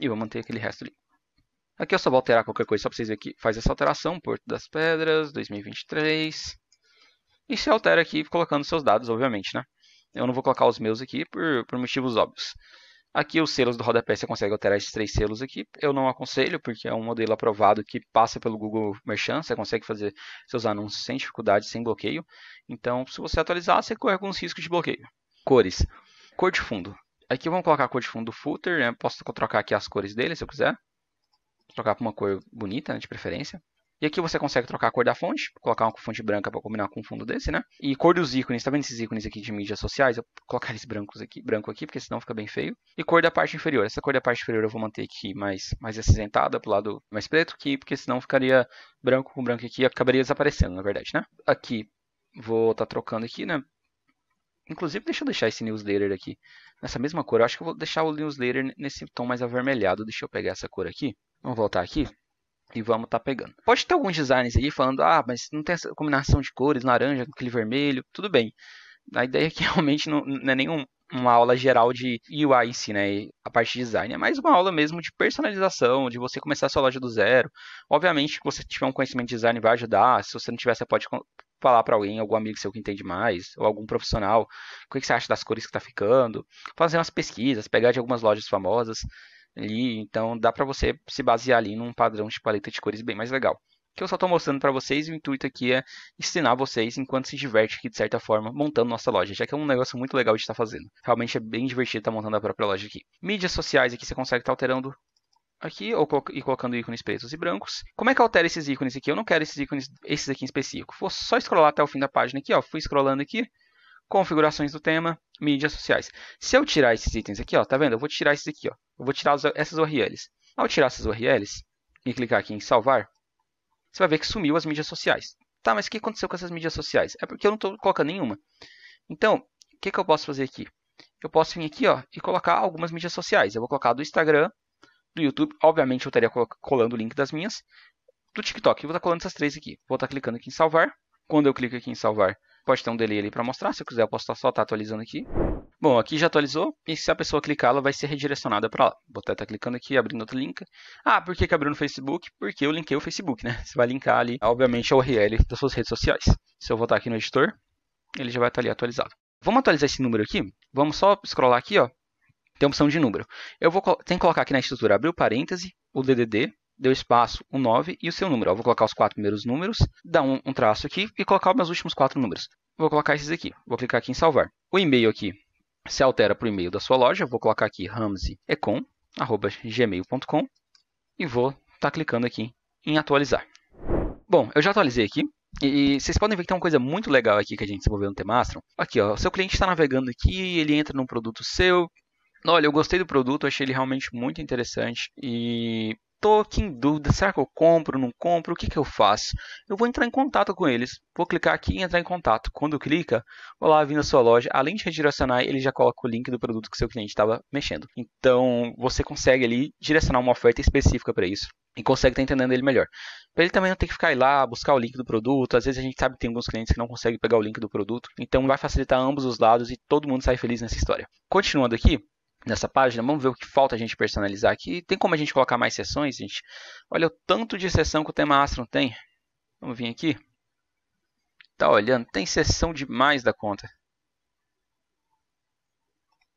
E vou manter aquele resto ali. Aqui eu só vou alterar qualquer coisa, só para vocês verem que faz essa alteração, Porto das Pedras, 2023. E se altera aqui colocando seus dados, obviamente, né? Eu não vou colocar os meus aqui por, por motivos óbvios. Aqui os selos do rodapé, você consegue alterar esses três selos aqui. Eu não aconselho, porque é um modelo aprovado que passa pelo Google Merchant. Você consegue fazer seus anúncios sem dificuldade, sem bloqueio. Então, se você atualizar, você corre alguns riscos de bloqueio. Cores. Cor de fundo. Aqui vamos colocar a cor de fundo do footer. Né? posso trocar aqui as cores dele, se eu quiser. trocar para uma cor bonita, né, de preferência. E aqui você consegue trocar a cor da fonte, colocar uma fonte branca para combinar com um fundo desse, né? E cor dos ícones, tá vendo esses ícones aqui de mídias sociais? Eu vou colocar eles brancos aqui, branco aqui, porque senão fica bem feio. E cor da parte inferior. Essa cor da parte inferior eu vou manter aqui mais, mais acinzentada, pro lado mais preto, aqui, porque senão ficaria branco com branco aqui, acabaria desaparecendo, na verdade, né? Aqui, vou estar tá trocando aqui, né? Inclusive, deixa eu deixar esse newsletter aqui nessa mesma cor. Eu acho que eu vou deixar o newsletter nesse tom mais avermelhado. Deixa eu pegar essa cor aqui. Vamos voltar aqui e vamos estar tá pegando. Pode ter alguns designs aí falando, ah, mas não tem essa combinação de cores, laranja com aquele vermelho, tudo bem. A ideia é que realmente não, não é nenhum uma aula geral de UI em né? A parte de design. É mais uma aula mesmo de personalização, de você começar a sua loja do zero. Obviamente, se você tiver um conhecimento de design, vai ajudar. Se você não tiver, você pode falar para alguém, algum amigo seu que entende mais, ou algum profissional, o que você acha das cores que está ficando. Fazer umas pesquisas, pegar de algumas lojas famosas ali. Então, dá para você se basear ali num padrão de paleta de cores bem mais legal que eu só estou mostrando para vocês e o intuito aqui é ensinar vocês enquanto se diverte aqui, de certa forma, montando nossa loja, já que é um negócio muito legal de estar tá fazendo. Realmente é bem divertido estar tá montando a própria loja aqui. Mídias sociais aqui você consegue estar tá alterando aqui ou colo e colocando ícones pretos e brancos. Como é que altera esses ícones aqui? Eu não quero esses ícones, esses aqui em específico. Vou só escrolar até o fim da página aqui, ó. Fui scrollando aqui. Configurações do tema, mídias sociais. Se eu tirar esses itens aqui, ó, tá vendo? Eu vou tirar esses aqui, ó. Eu vou tirar essas URLs. Ao tirar essas URLs e clicar aqui em salvar, você vai ver que sumiu as mídias sociais. Tá, mas o que aconteceu com essas mídias sociais? É porque eu não estou colocando nenhuma. Então, o que, que eu posso fazer aqui? Eu posso vir aqui ó, e colocar algumas mídias sociais. Eu vou colocar do Instagram, do YouTube, obviamente eu estaria colando o link das minhas, do TikTok. Eu vou estar colando essas três aqui. Vou estar clicando aqui em salvar. Quando eu clico aqui em salvar, pode ter um delay ali para mostrar. Se eu quiser, eu posso só estar tá atualizando aqui. Bom, aqui já atualizou e se a pessoa clicar, ela vai ser redirecionada para lá. Vou até estar tá clicando aqui, abrindo outro link. Ah, por que, que abriu no Facebook? Porque eu linkei o Facebook, né? Você vai linkar ali, obviamente, a URL das suas redes sociais. Se eu voltar aqui no editor, ele já vai estar tá ali atualizado. Vamos atualizar esse número aqui? Vamos só scrollar aqui, ó. Tem opção de número. Eu vou tem que colocar aqui na estrutura, abriu parêntese, o DDD, deu espaço, o 9 e o seu número. Eu vou colocar os quatro primeiros números, dar um, um traço aqui e colocar os meus últimos quatro números. Vou colocar esses aqui. Vou clicar aqui em salvar. O e-mail aqui se altera para o e-mail da sua loja. Vou colocar aqui ramseyecom.gmail.com e vou estar tá clicando aqui em atualizar. Bom, eu já atualizei aqui. E vocês podem ver que tem uma coisa muito legal aqui que a gente desenvolveu no Temastron. Aqui, ó, seu cliente está navegando aqui, ele entra num produto seu. Olha, eu gostei do produto, achei ele realmente muito interessante e tô aqui em dúvida, será que eu compro, não compro, o que, que eu faço? Eu vou entrar em contato com eles, vou clicar aqui em entrar em contato. Quando clica, olá, vindo na sua loja, além de redirecionar, ele já coloca o link do produto que seu cliente estava mexendo. Então, você consegue ali direcionar uma oferta específica para isso e consegue estar tá entendendo ele melhor. Para ele também não ter que ficar lá buscar o link do produto, às vezes a gente sabe que tem alguns clientes que não conseguem pegar o link do produto, então vai facilitar ambos os lados e todo mundo sai feliz nessa história. Continuando aqui, nessa página, vamos ver o que falta a gente personalizar aqui. Tem como a gente colocar mais sessões, gente? Olha o tanto de sessão que o tema Astro tem. Vamos vir aqui. Tá olhando, tem sessão demais da conta.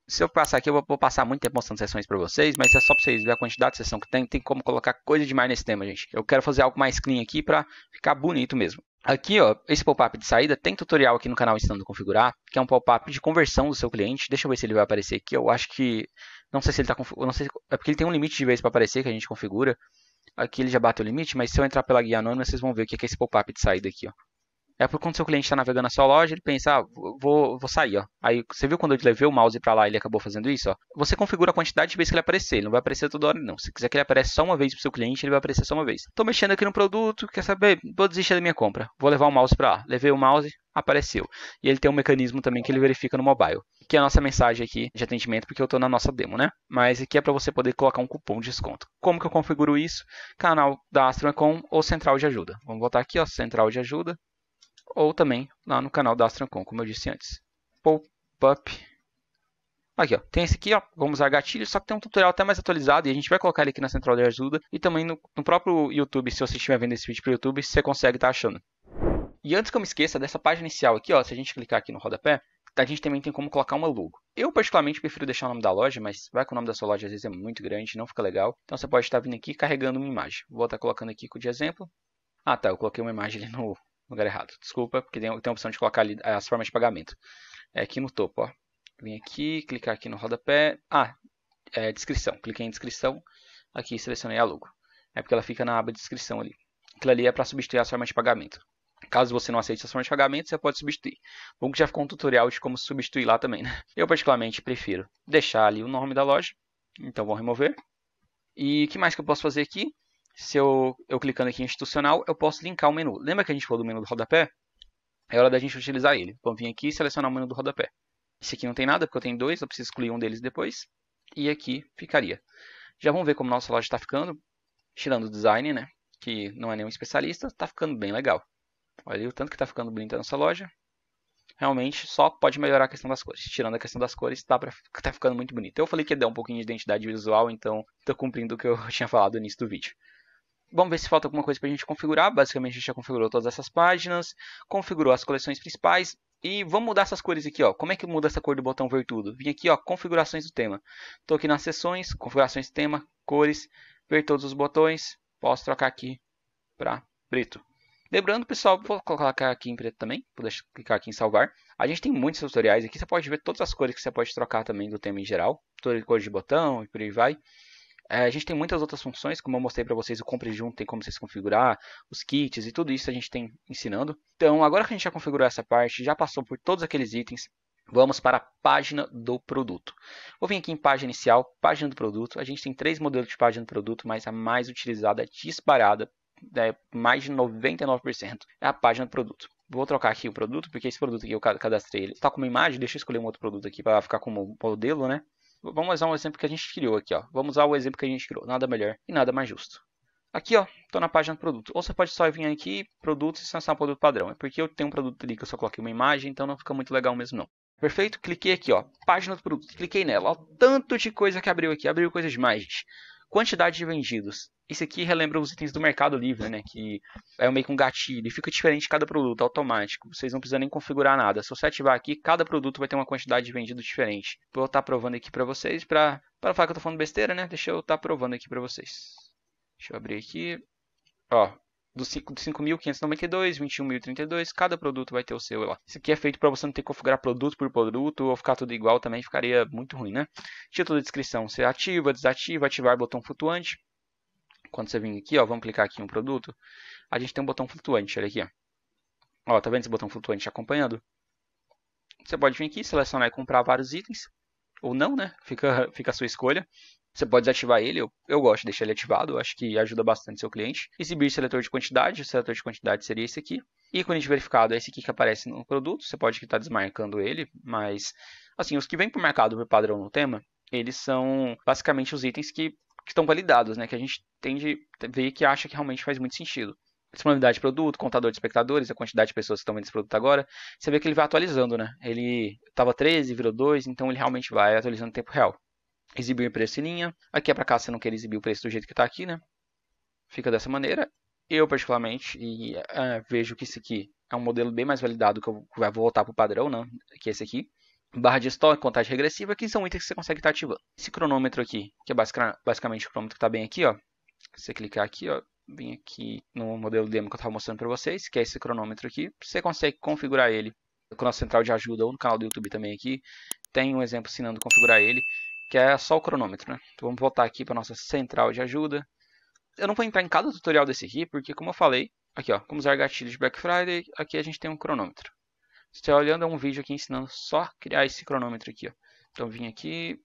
Se eu passar aqui, eu vou passar muito tempo mostrando sessões para vocês, mas é só para vocês verem a quantidade de sessão que tem. Tem como colocar coisa demais nesse tema, gente. Eu quero fazer algo mais clean aqui para ficar bonito mesmo. Aqui, ó, esse pop-up de saída tem tutorial aqui no canal ensinando a configurar, que é um pop-up de conversão do seu cliente. Deixa eu ver se ele vai aparecer aqui. Eu acho que não sei se ele tá conf... não sei, é porque ele tem um limite de vezes para aparecer que a gente configura. Aqui ele já bateu o limite, mas se eu entrar pela guia anônima, vocês vão ver o que é esse pop-up de saída aqui, ó. É porque quando seu cliente está navegando na sua loja, ele pensa, ah, vou, vou sair, ó. Aí você viu quando eu levei o mouse para lá, ele acabou fazendo isso, ó. Você configura a quantidade de vezes que ele aparecer, ele não vai aparecer toda hora, não. Se quiser que ele apareça só uma vez para o seu cliente, ele vai aparecer só uma vez. Estou mexendo aqui no produto, quer saber? Vou desistir da minha compra, vou levar o mouse para lá. Levei o mouse, apareceu. E ele tem um mecanismo também que ele verifica no mobile, que é a nossa mensagem aqui de atendimento, porque eu estou na nossa demo, né? Mas aqui é para você poder colocar um cupom de desconto. Como que eu configuro isso? Canal da com ou Central de Ajuda. Vamos voltar aqui, ó, Central de Ajuda ou também lá no canal da Astrancom, como eu disse antes. Pop-up. Aqui, ó. Tem esse aqui, ó. Vamos usar gatilho, só que tem um tutorial até mais atualizado e a gente vai colocar ele aqui na central de ajuda e também no, no próprio YouTube, se você estiver vendo esse vídeo para o YouTube, você consegue estar tá achando. E antes que eu me esqueça, dessa página inicial aqui, ó, se a gente clicar aqui no rodapé, a gente também tem como colocar uma logo. Eu, particularmente, prefiro deixar o nome da loja, mas vai que o nome da sua loja às vezes é muito grande, não fica legal. Então você pode estar vindo aqui carregando uma imagem. Vou estar colocando aqui de exemplo. Ah tá, eu coloquei uma imagem ali no, lugar errado. Desculpa, porque tem, tem a opção de colocar ali as formas de pagamento. É aqui no topo, ó. Vim aqui, clicar aqui no rodapé. Ah, é, descrição. Cliquei em descrição. Aqui selecionei a logo. É porque ela fica na aba de descrição ali. Aquilo ali é para substituir as formas de pagamento. Caso você não aceite as formas de pagamento, você pode substituir. Bom que já ficou um tutorial de como substituir lá também, né? Eu particularmente prefiro deixar ali o nome da loja. Então vou remover. E o que mais que eu posso fazer aqui? se eu, eu clicando aqui em institucional, eu posso linkar o menu. Lembra que a gente falou do menu do rodapé? É hora da gente utilizar ele. Vamos vir aqui e selecionar o menu do rodapé. Esse aqui não tem nada, porque eu tenho dois, eu preciso excluir um deles depois. E aqui ficaria. Já vamos ver como nossa loja está ficando. Tirando o design, né? Que não é nenhum especialista, está ficando bem legal. Olha o tanto que está ficando bonita a nossa loja. Realmente só pode melhorar a questão das cores. Tirando a questão das cores, está tá ficando muito bonito. Eu falei que ia dar um pouquinho de identidade visual, então estou cumprindo o que eu tinha falado no início do vídeo. Vamos ver se falta alguma coisa para a gente configurar. Basicamente, a gente já configurou todas essas páginas, configurou as coleções principais. E vamos mudar essas cores aqui, ó. Como é que muda essa cor do botão ver tudo Vim aqui, ó, configurações do tema. Estou aqui nas seções, configurações do tema, cores, ver todos os botões. Posso trocar aqui para preto. Lembrando, pessoal, vou colocar aqui em preto também. Vou deixar, clicar aqui em salvar. A gente tem muitos tutoriais aqui. Você pode ver todas as cores que você pode trocar também do tema em geral. Todas as cores de botão e por aí vai. É, a gente tem muitas outras funções, como eu mostrei para vocês, o compre junto tem como vocês configurar, os kits e tudo isso a gente tem ensinando. Então, agora que a gente já configurou essa parte, já passou por todos aqueles itens, vamos para a página do produto. Vou vir aqui em página inicial, página do produto. A gente tem três modelos de página do produto, mas a mais utilizada, disparada, é mais de 99%, é a página do produto. Vou trocar aqui o produto, porque esse produto aqui eu cadastrei ele. Está com uma imagem, deixa eu escolher um outro produto aqui para ficar como modelo, né? Vamos usar um exemplo que a gente criou aqui. Ó. Vamos usar o exemplo que a gente criou. Nada melhor e nada mais justo. Aqui, ó, estou na página do produto. Ou você pode só vir aqui, produtos e selecionar o produto padrão. É porque eu tenho um produto ali que eu só coloquei uma imagem, então não fica muito legal mesmo não. Perfeito? Cliquei aqui, ó, página do produto. Cliquei nela. Ó, tanto de coisa que abriu aqui. Abriu coisa demais. Quantidade de vendidos. Isso aqui relembra os itens do Mercado Livre, né? Que é meio que um gatilho. E fica diferente cada produto, automático. Vocês não precisam nem configurar nada. É se você ativar aqui, cada produto vai ter uma quantidade de vendido diferente. Vou estar tá provando aqui para vocês. Para falar que eu estou falando besteira, né? Deixa eu estar tá provando aqui para vocês. Deixa eu abrir aqui. Ó, do 5.592, 21.032, cada produto vai ter o seu lá. Isso aqui é feito para você não ter que configurar produto por produto ou ficar tudo igual também, ficaria muito ruim, né? Título de descrição, você ativa, desativa, ativar botão flutuante. Quando você vir aqui, ó, vamos clicar aqui em um produto, a gente tem um botão flutuante, olha aqui, ó. Ó, tá vendo esse botão flutuante acompanhando? Você pode vir aqui, selecionar e comprar vários itens, ou não, né? Fica, fica a sua escolha. Você pode desativar ele, eu, eu gosto de deixar ele ativado, acho que ajuda bastante seu cliente. Exibir seletor de quantidade, o seletor de quantidade seria esse aqui. Ícone de verificado é esse aqui que aparece no produto, você pode estar desmarcando ele, mas assim, os que vêm para o mercado por padrão no tema, eles são basicamente os itens que, que estão validados, né? Que a gente tende a ver que acha que realmente faz muito sentido disponibilidade de produto, contador de espectadores, a quantidade de pessoas que estão vendo esse produto agora, você vê que ele vai atualizando, né? Ele estava 13, virou 2, então ele realmente vai atualizando em tempo real exibir preço em linha. Aqui é para cá, você não quer exibir o preço do jeito que está aqui, né? Fica dessa maneira. Eu, particularmente, e, uh, vejo que esse aqui é um modelo bem mais validado que eu vai voltar para o padrão, né? que é esse aqui. Barra de estoque, contagem regressiva, que são itens que você consegue estar tá ativando. Esse cronômetro aqui, que é basicamente o cronômetro que está bem aqui, ó. Você clicar aqui, ó, Vem aqui no modelo demo que eu estava mostrando para vocês, que é esse cronômetro aqui. Você consegue configurar ele no nosso central de ajuda ou no canal do YouTube também aqui. Tem um exemplo ensinando a configurar ele que é só o cronômetro, né? Então vamos voltar aqui para nossa central de ajuda. Eu não vou entrar em cada tutorial desse aqui, porque como eu falei, aqui ó, como usar gatilhos de Black Friday, aqui a gente tem um cronômetro. Se você está olhando, é um vídeo aqui ensinando só criar esse cronômetro aqui, ó. Então vim aqui,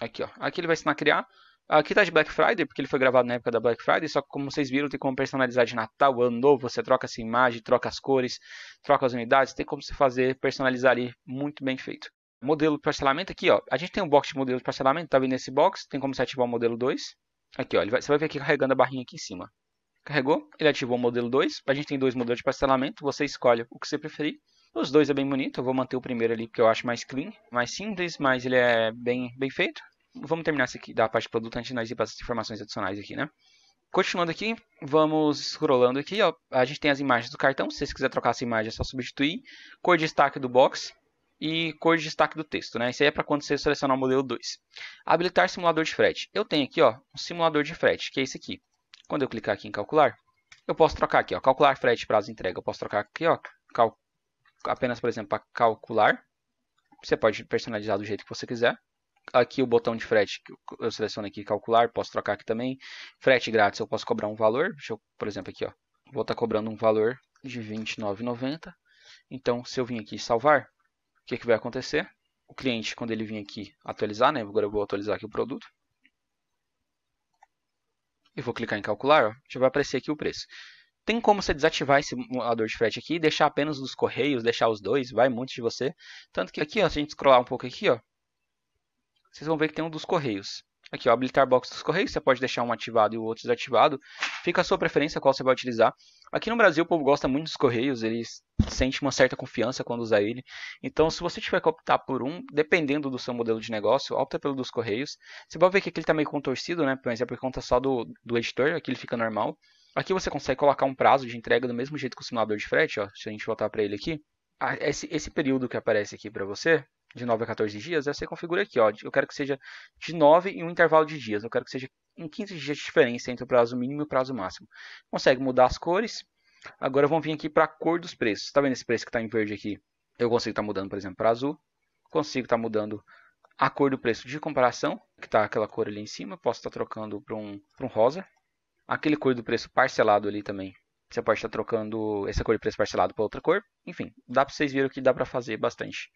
aqui ó, aqui ele vai ensinar a criar. Aqui tá de Black Friday, porque ele foi gravado na época da Black Friday, só que como vocês viram, tem como personalizar de Natal, Ano Novo, você troca essa imagem, troca as cores, troca as unidades, tem como se fazer personalizar ali muito bem feito modelo de parcelamento aqui, ó. A gente tem um box de modelo de parcelamento, tá vendo nesse box? Tem como você ativar o modelo 2. Aqui, ó, vai, você vai ver aqui carregando a barrinha aqui em cima. Carregou, ele ativou o modelo 2. A gente tem dois modelos de parcelamento, você escolhe o que você preferir. Os dois é bem bonito, eu vou manter o primeiro ali porque eu acho mais clean, mais simples, mas ele é bem, bem feito. Vamos terminar isso aqui da parte de produto antes de nós ir para as informações adicionais aqui, né? Continuando aqui, vamos scrollando aqui, ó. A gente tem as imagens do cartão, se você quiser trocar essa imagem é só substituir. Cor de destaque do box, e cor de destaque do texto. Né? Isso aí é para quando você selecionar o modelo 2. Habilitar simulador de frete. Eu tenho aqui ó, um simulador de frete, que é esse aqui. Quando eu clicar aqui em calcular, eu posso trocar aqui, ó, calcular frete prazo entrega. Eu posso trocar aqui, ó, cal... apenas, por exemplo, para calcular. Você pode personalizar do jeito que você quiser. Aqui o botão de frete, eu seleciono aqui calcular, posso trocar aqui também. Frete grátis, eu posso cobrar um valor. Deixa eu, por exemplo, aqui, ó, vou estar tá cobrando um valor de R$29,90. Então, se eu vim aqui salvar, que, é que vai acontecer? O cliente, quando ele vir aqui atualizar, né? agora eu vou atualizar aqui o produto, e vou clicar em calcular, ó, já vai aparecer aqui o preço. Tem como você desativar esse modulador de frete aqui, deixar apenas os correios, deixar os dois, vai muito de você. Tanto que aqui, ó, se a gente scrollar um pouco aqui, ó, vocês vão ver que tem um dos correios. Aqui, ó, habilitar box dos correios, você pode deixar um ativado e o outro desativado. Fica a sua preferência qual você vai utilizar. Aqui no Brasil o povo gosta muito dos correios, eles sente uma certa confiança quando usa ele. Então, se você tiver que optar por um, dependendo do seu modelo de negócio, opta pelo dos correios. Você pode ver que aqui ele está meio contorcido, né? Mas é por conta só do, do editor, aqui ele fica normal. Aqui você consegue colocar um prazo de entrega do mesmo jeito que o simulador de frete, ó. Se a gente voltar para ele aqui, ah, esse, esse período que aparece aqui para você, de 9 a 14 dias, você configura aqui, ó, eu quero que seja de 9 em um intervalo de dias, eu quero que seja em 15 dias de diferença entre o prazo mínimo e o prazo máximo. Consegue mudar as cores. Agora vamos vir aqui para a cor dos preços. Está vendo esse preço que está em verde aqui? Eu consigo estar tá mudando, por exemplo, para azul. Consigo estar tá mudando a cor do preço de comparação, que está aquela cor ali em cima. Posso estar tá trocando para um, um rosa. Aquele cor do preço parcelado ali também. Você pode estar tá trocando essa cor de preço parcelado para outra cor. Enfim, dá para vocês verem que dá para fazer bastante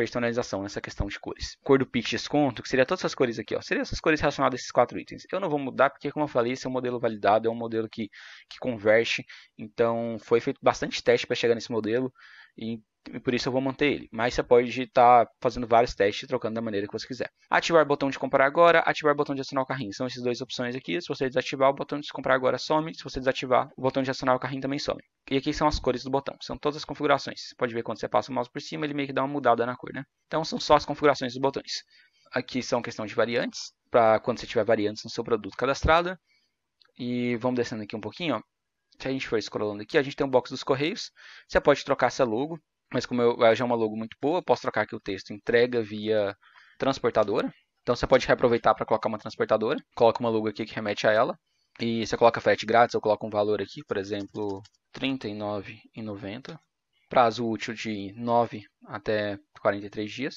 personalização nessa questão de cores. Cor do pitch desconto, que seria todas essas cores aqui, ó, seria essas cores relacionadas a esses quatro itens. Eu não vou mudar porque, como eu falei, esse é um modelo validado, é um modelo que, que converte, então foi feito bastante teste para chegar nesse modelo, e e por isso eu vou manter ele. Mas você pode estar fazendo vários testes, trocando da maneira que você quiser. Ativar o botão de comprar agora, ativar o botão de acionar o carrinho. São essas duas opções aqui. Se você desativar, o botão de comprar agora some. Se você desativar, o botão de acionar o carrinho também some. E aqui são as cores do botão. São todas as configurações. Você pode ver quando você passa o mouse por cima, ele meio que dá uma mudada na cor, né? Então são só as configurações dos botões. Aqui são questão de variantes, para quando você tiver variantes no seu produto cadastrado. E vamos descendo aqui um pouquinho, ó se a gente for scrollando aqui, a gente tem um box dos correios. Você pode trocar essa é logo. Mas como eu, já é uma logo muito boa, posso trocar aqui o texto entrega via transportadora. Então você pode reaproveitar para colocar uma transportadora. Coloca uma logo aqui que remete a ela. E você coloca frete grátis, eu coloco um valor aqui, por exemplo, R$ 39,90. Prazo útil de 9 até 43 dias.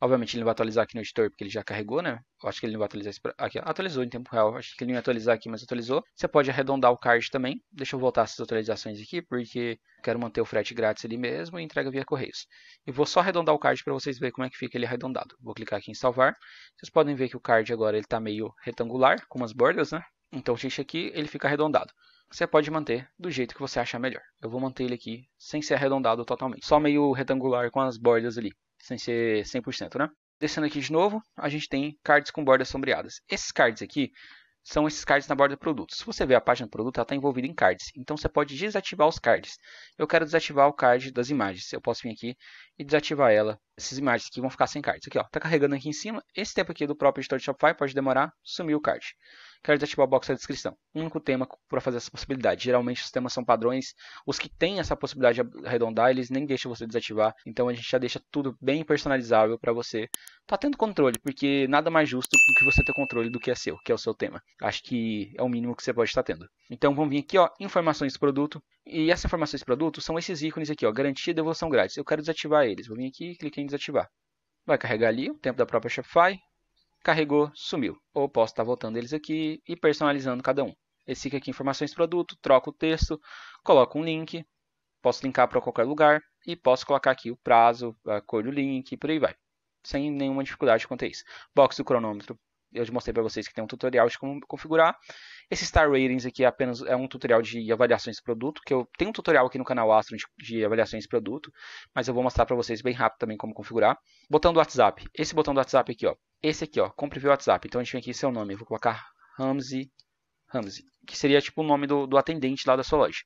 Obviamente ele não vai atualizar aqui no editor porque ele já carregou, né? Eu acho que ele não vai atualizar pra... aqui. Atualizou em tempo real. Acho que ele não ia atualizar aqui, mas atualizou. Você pode arredondar o card também. Deixa eu voltar essas atualizações aqui porque quero manter o frete grátis ali mesmo e entrega via correios. E vou só arredondar o card para vocês verem como é que fica ele arredondado. Vou clicar aqui em salvar. Vocês podem ver que o card agora ele está meio retangular, com umas bordas, né? Então o xixi aqui ele fica arredondado você pode manter do jeito que você achar melhor. Eu vou manter ele aqui sem ser arredondado totalmente, só meio retangular com as bordas ali sem ser 100%, né? Descendo aqui de novo, a gente tem cards com bordas sombreadas. Esses cards aqui são esses cards na borda produtos. Se você ver a página do produto, ela está envolvida em cards. Então você pode desativar os cards. Eu quero desativar o card das imagens. Eu posso vir aqui e desativar ela. Essas imagens que vão ficar sem cards. Aqui, ó, tá carregando aqui em cima. Esse tempo aqui do próprio editor de Shopify pode demorar, sumiu o card quero desativar o box da é descrição. O único tema para fazer essa possibilidade. Geralmente os temas são padrões. Os que têm essa possibilidade de arredondar, eles nem deixam você desativar. Então a gente já deixa tudo bem personalizável para você tá tendo controle, porque nada mais justo do que você ter controle do que é seu, que é o seu tema. Acho que é o mínimo que você pode estar tá tendo. Então vamos vir aqui, ó, informações do produto. E essas informações do produto são esses ícones aqui, ó, garantia e devolução grátis. Eu quero desativar eles. Vou vir aqui e clicar em desativar. Vai carregar ali o tempo da própria Shopify, carregou, sumiu. Ou posso estar voltando eles aqui e personalizando cada um. Esse fica aqui informações produto, troco o texto, coloco um link, posso linkar para qualquer lugar e posso colocar aqui o prazo, a cor do link e por aí vai. Sem nenhuma dificuldade quanto a isso. Box do cronômetro eu já mostrei para vocês que tem um tutorial de como configurar. Esse Star Ratings aqui é apenas é um tutorial de avaliações de produto, que eu tenho um tutorial aqui no canal Astro de, de avaliações de produto, mas eu vou mostrar para vocês bem rápido também como configurar. Botão do WhatsApp. Esse botão do WhatsApp aqui, ó. Esse aqui, ó, compre via WhatsApp. Então a gente vem aqui seu nome, eu vou colocar Ramsey Ramsey, que seria tipo o nome do, do, atendente lá da sua loja.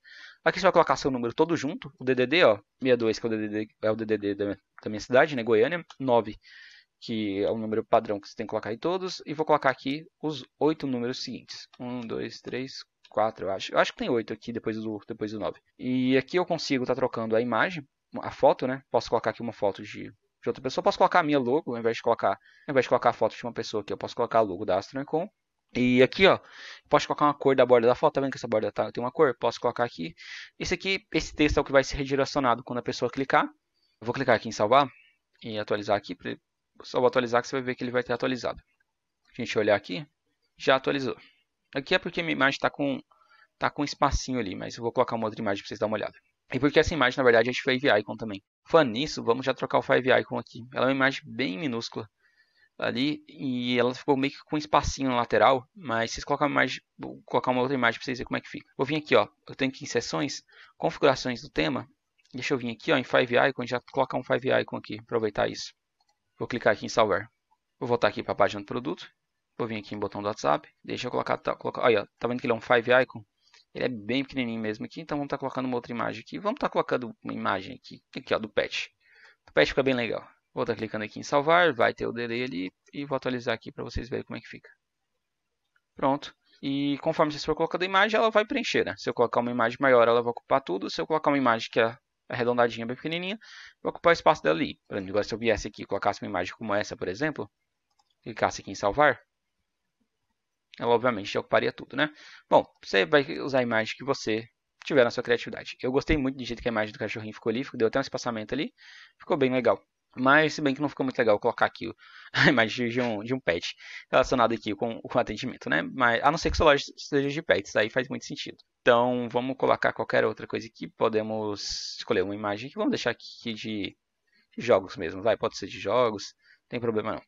Aqui você vai colocar seu número todo junto, o DDD, ó, 62, que é o DDD, é o DDD da, da minha cidade, né, Goiânia, 9, que é o número padrão que você tem que colocar em todos, e vou colocar aqui os oito números seguintes. Um, dois, três, quatro, eu acho. Eu acho que tem oito aqui depois do, depois do 9. E aqui eu consigo estar tá trocando a imagem, a foto, né? Posso colocar aqui uma foto de, de outra pessoa, posso colocar a minha logo, ao invés de colocar, ao invés de colocar a foto de uma pessoa aqui, eu posso colocar a logo da Astroncom. E aqui, ó, posso colocar uma cor da borda da foto, tá vendo que essa borda tá, tem uma cor? Posso colocar aqui. Esse aqui, esse texto é o que vai ser redirecionado quando a pessoa clicar. Eu vou clicar aqui em salvar e atualizar aqui para só vou atualizar que você vai ver que ele vai ter atualizado. A gente olhar aqui, já atualizou. Aqui é porque minha imagem está com, tá com um espacinho ali, mas eu vou colocar uma outra imagem para vocês darem uma olhada. E porque essa imagem, na verdade, é de Five Icon também. Falando nisso, vamos já trocar o Five Icon aqui. Ela é uma imagem bem minúscula ali e ela ficou meio que com um espacinho na lateral, mas vocês colocam uma imagem, vou colocar uma outra imagem para vocês verem como é que fica. Vou vir aqui, ó, eu tenho aqui em seções, configurações do tema. Deixa eu vir aqui, ó, em Five Icon, já colocar um Five Icon aqui, aproveitar isso. Vou clicar aqui em salvar. Vou voltar aqui para a página do produto. Vou vir aqui em botão do WhatsApp. Deixa eu colocar... Tá, colocar olha, tá vendo que ele é um 5 icon? Ele é bem pequenininho mesmo aqui, então vamos estar tá colocando uma outra imagem aqui. Vamos estar tá colocando uma imagem aqui, aqui ó, do pet. O pet fica bem legal. Vou estar tá clicando aqui em salvar, vai ter o delay ali e vou atualizar aqui para vocês verem como é que fica. Pronto. E conforme você for colocando a imagem, ela vai preencher, né? Se eu colocar uma imagem maior, ela vai ocupar tudo. Se eu colocar uma imagem que é arredondadinha bem pequenininha, vai ocupar o espaço dela ali. Por exemplo, agora se eu viesse aqui e colocasse uma imagem como essa, por exemplo, clicasse aqui em salvar, ela obviamente já ocuparia tudo, né? Bom, você vai usar a imagem que você tiver na sua criatividade. Eu gostei muito do jeito que a imagem do cachorrinho ficou ali, deu até um espaçamento ali, ficou bem legal. Mas, se bem que não ficou muito legal colocar aqui a imagem de um, de um pet relacionado aqui com, o atendimento, né? Mas, a não ser que sua loja seja de pets, aí faz muito sentido. Então, vamos colocar qualquer outra coisa aqui. Podemos escolher uma imagem que vamos deixar aqui de, de jogos mesmo, vai, pode ser de jogos, não tem problema não.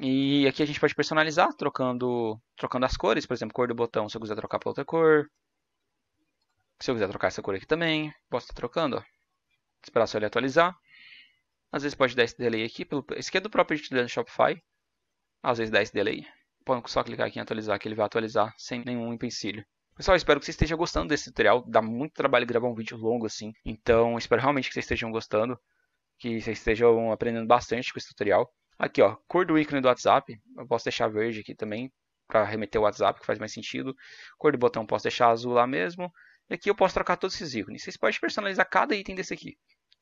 E aqui a gente pode personalizar, trocando, trocando as cores, por exemplo, cor do botão, se eu quiser trocar para outra cor. Se eu quiser trocar essa cor aqui também, posso estar trocando, ó. Esperar só ele atualizar. Às vezes pode dar esse delay aqui. Pelo... Esse aqui é do próprio editor do Shopify. Às vezes dá esse delay. Pode só clicar aqui em atualizar, que ele vai atualizar sem nenhum empecilho. Pessoal, espero que vocês estejam gostando desse tutorial. Dá muito trabalho gravar um vídeo longo assim. Então, espero realmente que vocês estejam gostando. Que vocês estejam aprendendo bastante com esse tutorial. Aqui, ó, cor do ícone do WhatsApp. Eu posso deixar verde aqui também, para remeter o WhatsApp, que faz mais sentido. Cor do botão posso deixar azul lá mesmo. E aqui eu posso trocar todos esses ícones. Vocês podem personalizar cada item desse aqui.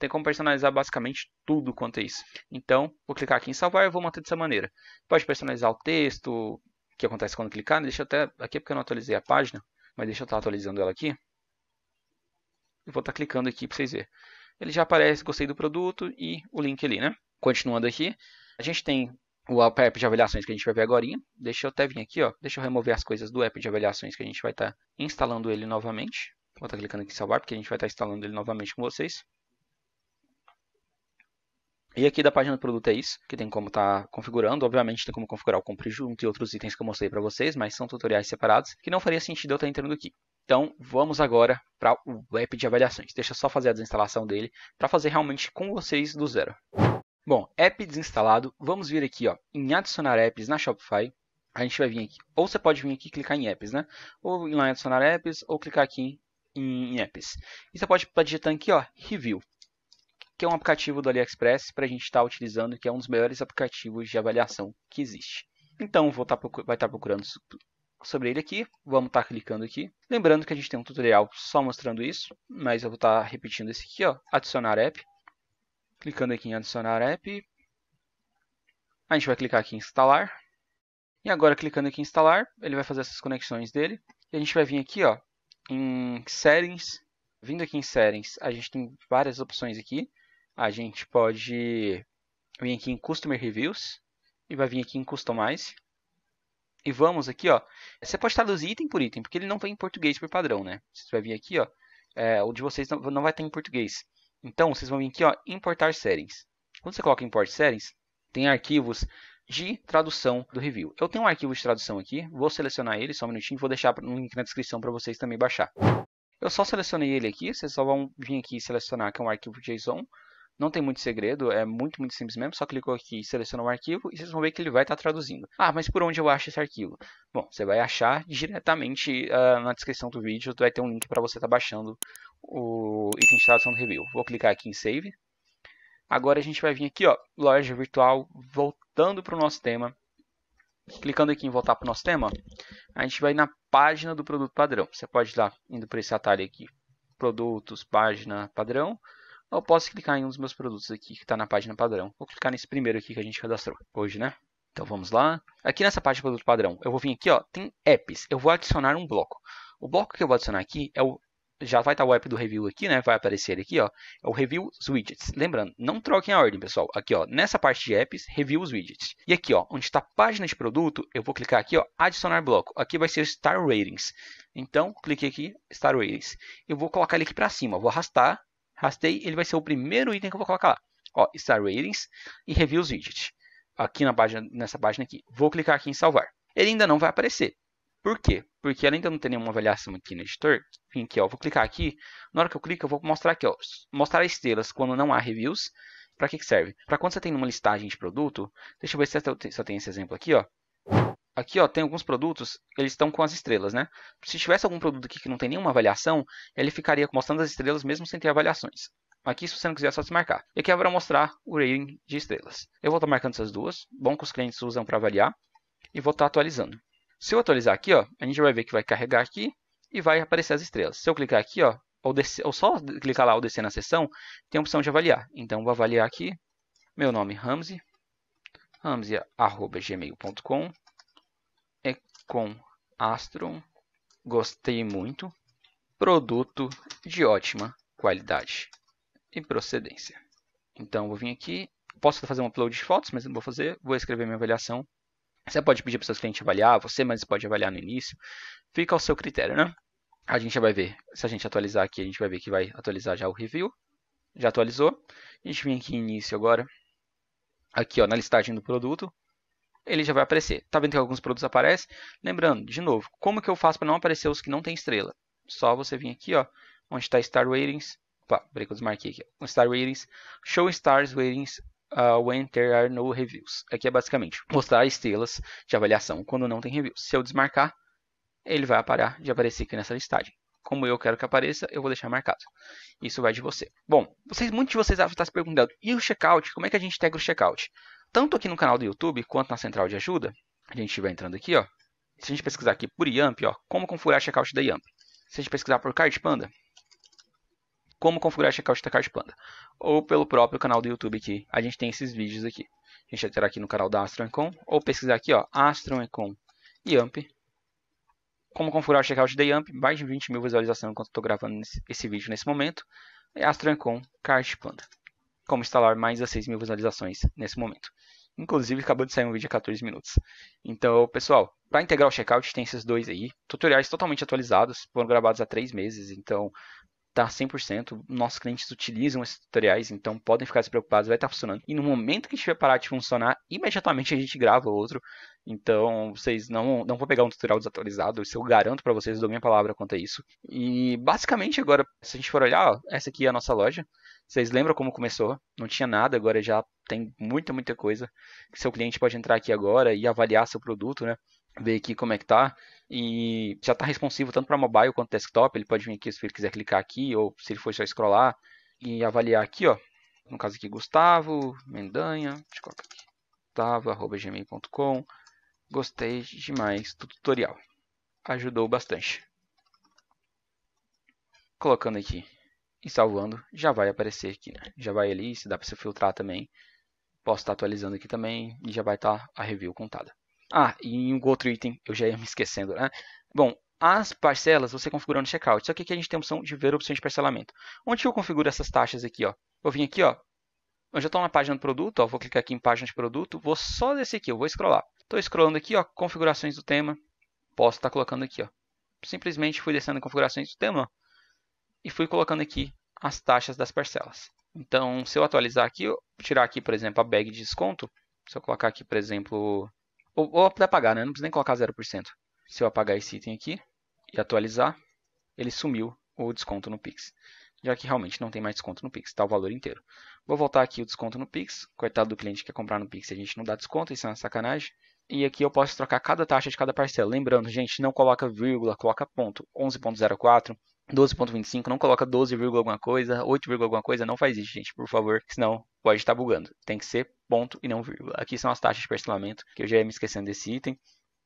Tem como personalizar basicamente tudo quanto é isso. Então, vou clicar aqui em salvar e vou manter dessa maneira. Pode personalizar o texto, que acontece quando clicar. Deixa eu até... Aqui é porque eu não atualizei a página, mas deixa eu estar atualizando ela aqui. vou estar clicando aqui para vocês verem. Ele já aparece gostei do produto e o link ali, né? Continuando aqui, a gente tem o app de avaliações que a gente vai ver agora. Deixa eu até vir aqui, ó. Deixa eu remover as coisas do app de avaliações que a gente vai estar instalando ele novamente. Vou estar clicando aqui em salvar, porque a gente vai estar instalando ele novamente com vocês. E aqui da página do produto é isso, que tem como estar tá configurando. Obviamente tem como configurar o compre junto e outros itens que eu mostrei para vocês, mas são tutoriais separados, que não faria sentido eu estar tá entrando aqui. Então vamos agora para o app de avaliações. Deixa eu só fazer a desinstalação dele para fazer realmente com vocês do zero. Bom, app desinstalado, vamos vir aqui ó, em adicionar apps na Shopify. A gente vai vir aqui, ou você pode vir aqui e clicar em apps, né? Ou ir lá em adicionar apps, ou clicar aqui em, em apps. E você pode estar digitando aqui ó, review que é um aplicativo do AliExpress para a gente estar tá utilizando, que é um dos melhores aplicativos de avaliação que existe. Então, vou tá, vai estar tá procurando sobre ele aqui, vamos estar tá clicando aqui. Lembrando que a gente tem um tutorial só mostrando isso, mas eu vou estar tá repetindo esse aqui, ó, adicionar app. Clicando aqui em adicionar app, a gente vai clicar aqui em instalar. E agora clicando aqui em instalar, ele vai fazer essas conexões dele. E a gente vai vir aqui ó, em settings. Vindo aqui em settings, a gente tem várias opções aqui a gente pode vir aqui em Customer Reviews e vai vir aqui em Customize. E vamos aqui, ó. Você pode traduzir item por item, porque ele não vem em português por padrão, né? Você vai vir aqui, ó. É, o de vocês não, não vai estar em português. Então, vocês vão vir aqui, ó, importar settings. Quando você coloca import settings, tem arquivos de tradução do review. Eu tenho um arquivo de tradução aqui, vou selecionar ele, só um minutinho, vou deixar um link na descrição para vocês também baixar. Eu só selecionei ele aqui, vocês só vão vir aqui e selecionar que é um arquivo JSON, não tem muito segredo, é muito, muito simples mesmo. Só clicou aqui e selecionou o arquivo e vocês vão ver que ele vai estar tá traduzindo. Ah, mas por onde eu acho esse arquivo? Bom, você vai achar diretamente uh, na descrição do vídeo, vai ter um link para você estar tá baixando o item de tradução do review. Vou clicar aqui em Save. Agora a gente vai vir aqui, ó, loja virtual, voltando para o nosso tema. Clicando aqui em voltar para o nosso tema, a gente vai na página do produto padrão. Você pode ir lá, indo para esse atalho aqui, produtos, página, padrão eu posso clicar em um dos meus produtos aqui que está na página padrão. Vou clicar nesse primeiro aqui que a gente cadastrou hoje, né? Então vamos lá. Aqui nessa parte do produto padrão, eu vou vir aqui, ó, tem apps. Eu vou adicionar um bloco. O bloco que eu vou adicionar aqui é o já vai estar tá o app do review aqui, né? Vai aparecer aqui, ó. É o Review Widgets. Lembrando, não troquem a ordem, pessoal. Aqui, ó, nessa parte de apps, Review Widgets. E aqui, ó, onde está página de produto, eu vou clicar aqui, ó, adicionar bloco. Aqui vai ser Star Ratings. Então, cliquei aqui, Star Ratings. Eu vou colocar ele aqui para cima, vou arrastar Rastei, ele vai ser o primeiro item que eu vou colocar lá. Ó, Star Ratings e Reviews Widget. Aqui na página, nessa página aqui. Vou clicar aqui em salvar. Ele ainda não vai aparecer. Por quê? Porque ela ainda não tem nenhuma avaliação aqui no editor. Enfim, aqui, ó, vou clicar aqui. Na hora que eu clico, eu vou mostrar aqui, ó, mostrar estrelas quando não há reviews. Para que, que serve? Para quando você tem uma listagem de produto. Deixa eu ver se eu tenho esse exemplo aqui, ó aqui ó, tem alguns produtos, eles estão com as estrelas, né? Se tivesse algum produto aqui que não tem nenhuma avaliação, ele ficaria mostrando as estrelas mesmo sem ter avaliações. Aqui, se você não quiser, é só desmarcar. E aqui é para mostrar o rating de estrelas. Eu vou estar tá marcando essas duas, bom que os clientes usam para avaliar, e vou estar tá atualizando. Se eu atualizar aqui, ó, a gente vai ver que vai carregar aqui e vai aparecer as estrelas. Se eu clicar aqui, ó, ou, descer, ou só clicar lá ou descer na seção, tem a opção de avaliar. Então, vou avaliar aqui, meu nome Ramsey, ramsey.gmail.com, com Astron. Gostei muito. Produto de ótima qualidade e procedência. Então, vou vir aqui. Posso fazer um upload de fotos, mas não vou fazer. Vou escrever minha avaliação. Você pode pedir para o seu cliente avaliar, você mas pode avaliar no início. Fica ao seu critério, né? A gente já vai ver. Se a gente atualizar aqui, a gente vai ver que vai atualizar já o review. Já atualizou. A gente vem aqui em início agora. Aqui, ó, na listagem do produto ele já vai aparecer. Tá vendo que alguns produtos aparecem? Lembrando, de novo, como que eu faço para não aparecer os que não tem estrela? Só você vir aqui, ó, onde está Star Ratings. Opa, peraí que eu desmarquei aqui. Star Ratings. Show Stars Ratings uh, when there are no reviews. Aqui é basicamente mostrar estrelas de avaliação quando não tem reviews. Se eu desmarcar, ele vai parar de aparecer aqui nessa listagem. Como eu quero que apareça, eu vou deixar marcado. Isso vai de você. Bom, vocês, muitos de vocês já estão se perguntando, e o checkout? Como é que a gente integra o checkout? tanto aqui no canal do YouTube quanto na central de ajuda, a gente vai entrando aqui, ó. Se a gente pesquisar aqui por YAMP, ó, como configurar checkout da YAMP. Se a gente pesquisar por Cartpanda, como configurar checkout da Cartpanda. Ou pelo próprio canal do YouTube aqui, a gente tem esses vídeos aqui. A gente vai ter aqui no canal da Astroncom, ou pesquisar aqui, ó, Astroncom YAMP. Como configurar o checkout da YAMP, mais de 20 mil visualizações enquanto estou gravando esse vídeo nesse momento. É Astroncom Cartpanda. Como instalar mais de 6 mil visualizações nesse momento. Inclusive, acabou de sair um vídeo a 14 minutos. Então, pessoal, para integrar o checkout, tem esses dois aí. Tutoriais totalmente atualizados, foram gravados há três meses, então tá 100%. Nossos clientes utilizam esses tutoriais, então podem ficar despreocupados, vai estar tá funcionando. E no momento que tiver parar de funcionar, imediatamente a gente grava outro. Então, vocês não, não vão pegar um tutorial desatualizado, isso eu garanto para vocês, dou minha palavra quanto a isso. E basicamente agora, se a gente for olhar, ó, essa aqui é a nossa loja. Vocês lembram como começou? Não tinha nada, agora já tem muita, muita coisa. Seu cliente pode entrar aqui agora e avaliar seu produto, né? ver aqui como é que tá. E já está responsivo tanto para mobile quanto desktop. Ele pode vir aqui se ele quiser clicar aqui, ou se ele for só scrollar e avaliar aqui, ó. No caso aqui, Gustavo, Mendanha, deixa eu colocar aqui, gustavo.gmail.com. Gostei demais do tutorial. Ajudou bastante. Colocando aqui e salvando, já vai aparecer aqui, né? Já vai ali, se dá para você filtrar também. Posso estar tá atualizando aqui também e já vai estar tá a review contada. Ah, e um outro item, eu já ia me esquecendo, né? Bom, as parcelas você configura no checkout. Só que aqui a gente tem a opção de ver opções de parcelamento. Onde eu configuro essas taxas aqui, ó? Eu vim aqui, ó. Eu já estou na página do produto, ó. Vou clicar aqui em página de produto. Vou só desse aqui, eu vou scrollar. Estou scrollando aqui, ó. Configurações do tema. Posso estar tá colocando aqui, ó. Simplesmente fui descendo em configurações do tema, ó, E fui colocando aqui as taxas das parcelas. Então, se eu atualizar aqui, eu tirar aqui, por exemplo, a bag de desconto. Se eu colocar aqui, por exemplo, ou, ou até apagar, né? não precisa nem colocar 0%. Se eu apagar esse item aqui e atualizar, ele sumiu o desconto no Pix. Já que realmente não tem mais desconto no Pix, está o valor inteiro. Vou voltar aqui o desconto no Pix. Coitado do cliente que quer comprar no Pix, a gente não dá desconto, isso é uma sacanagem. E aqui eu posso trocar cada taxa de cada parcela. Lembrando, gente, não coloca vírgula, coloca ponto. 11.04 12.25, não coloca 12, alguma coisa, 8, alguma coisa, não faz isso, gente, por favor, senão pode estar bugando. Tem que ser ponto e não vírgula. Aqui são as taxas de parcelamento, que eu já ia me esquecendo desse item.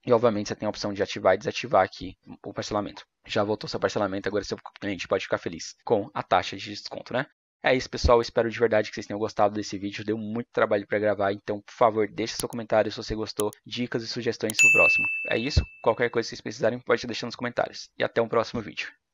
E obviamente você tem a opção de ativar e desativar aqui o parcelamento. Já voltou seu parcelamento, agora seu cliente pode ficar feliz com a taxa de desconto, né? É isso, pessoal. Espero de verdade que vocês tenham gostado desse vídeo. Deu muito trabalho para gravar, então, por favor, deixe seu comentário se você gostou, dicas e sugestões para o próximo. É isso. Qualquer coisa que vocês precisarem, pode deixar nos comentários. E até o um próximo vídeo.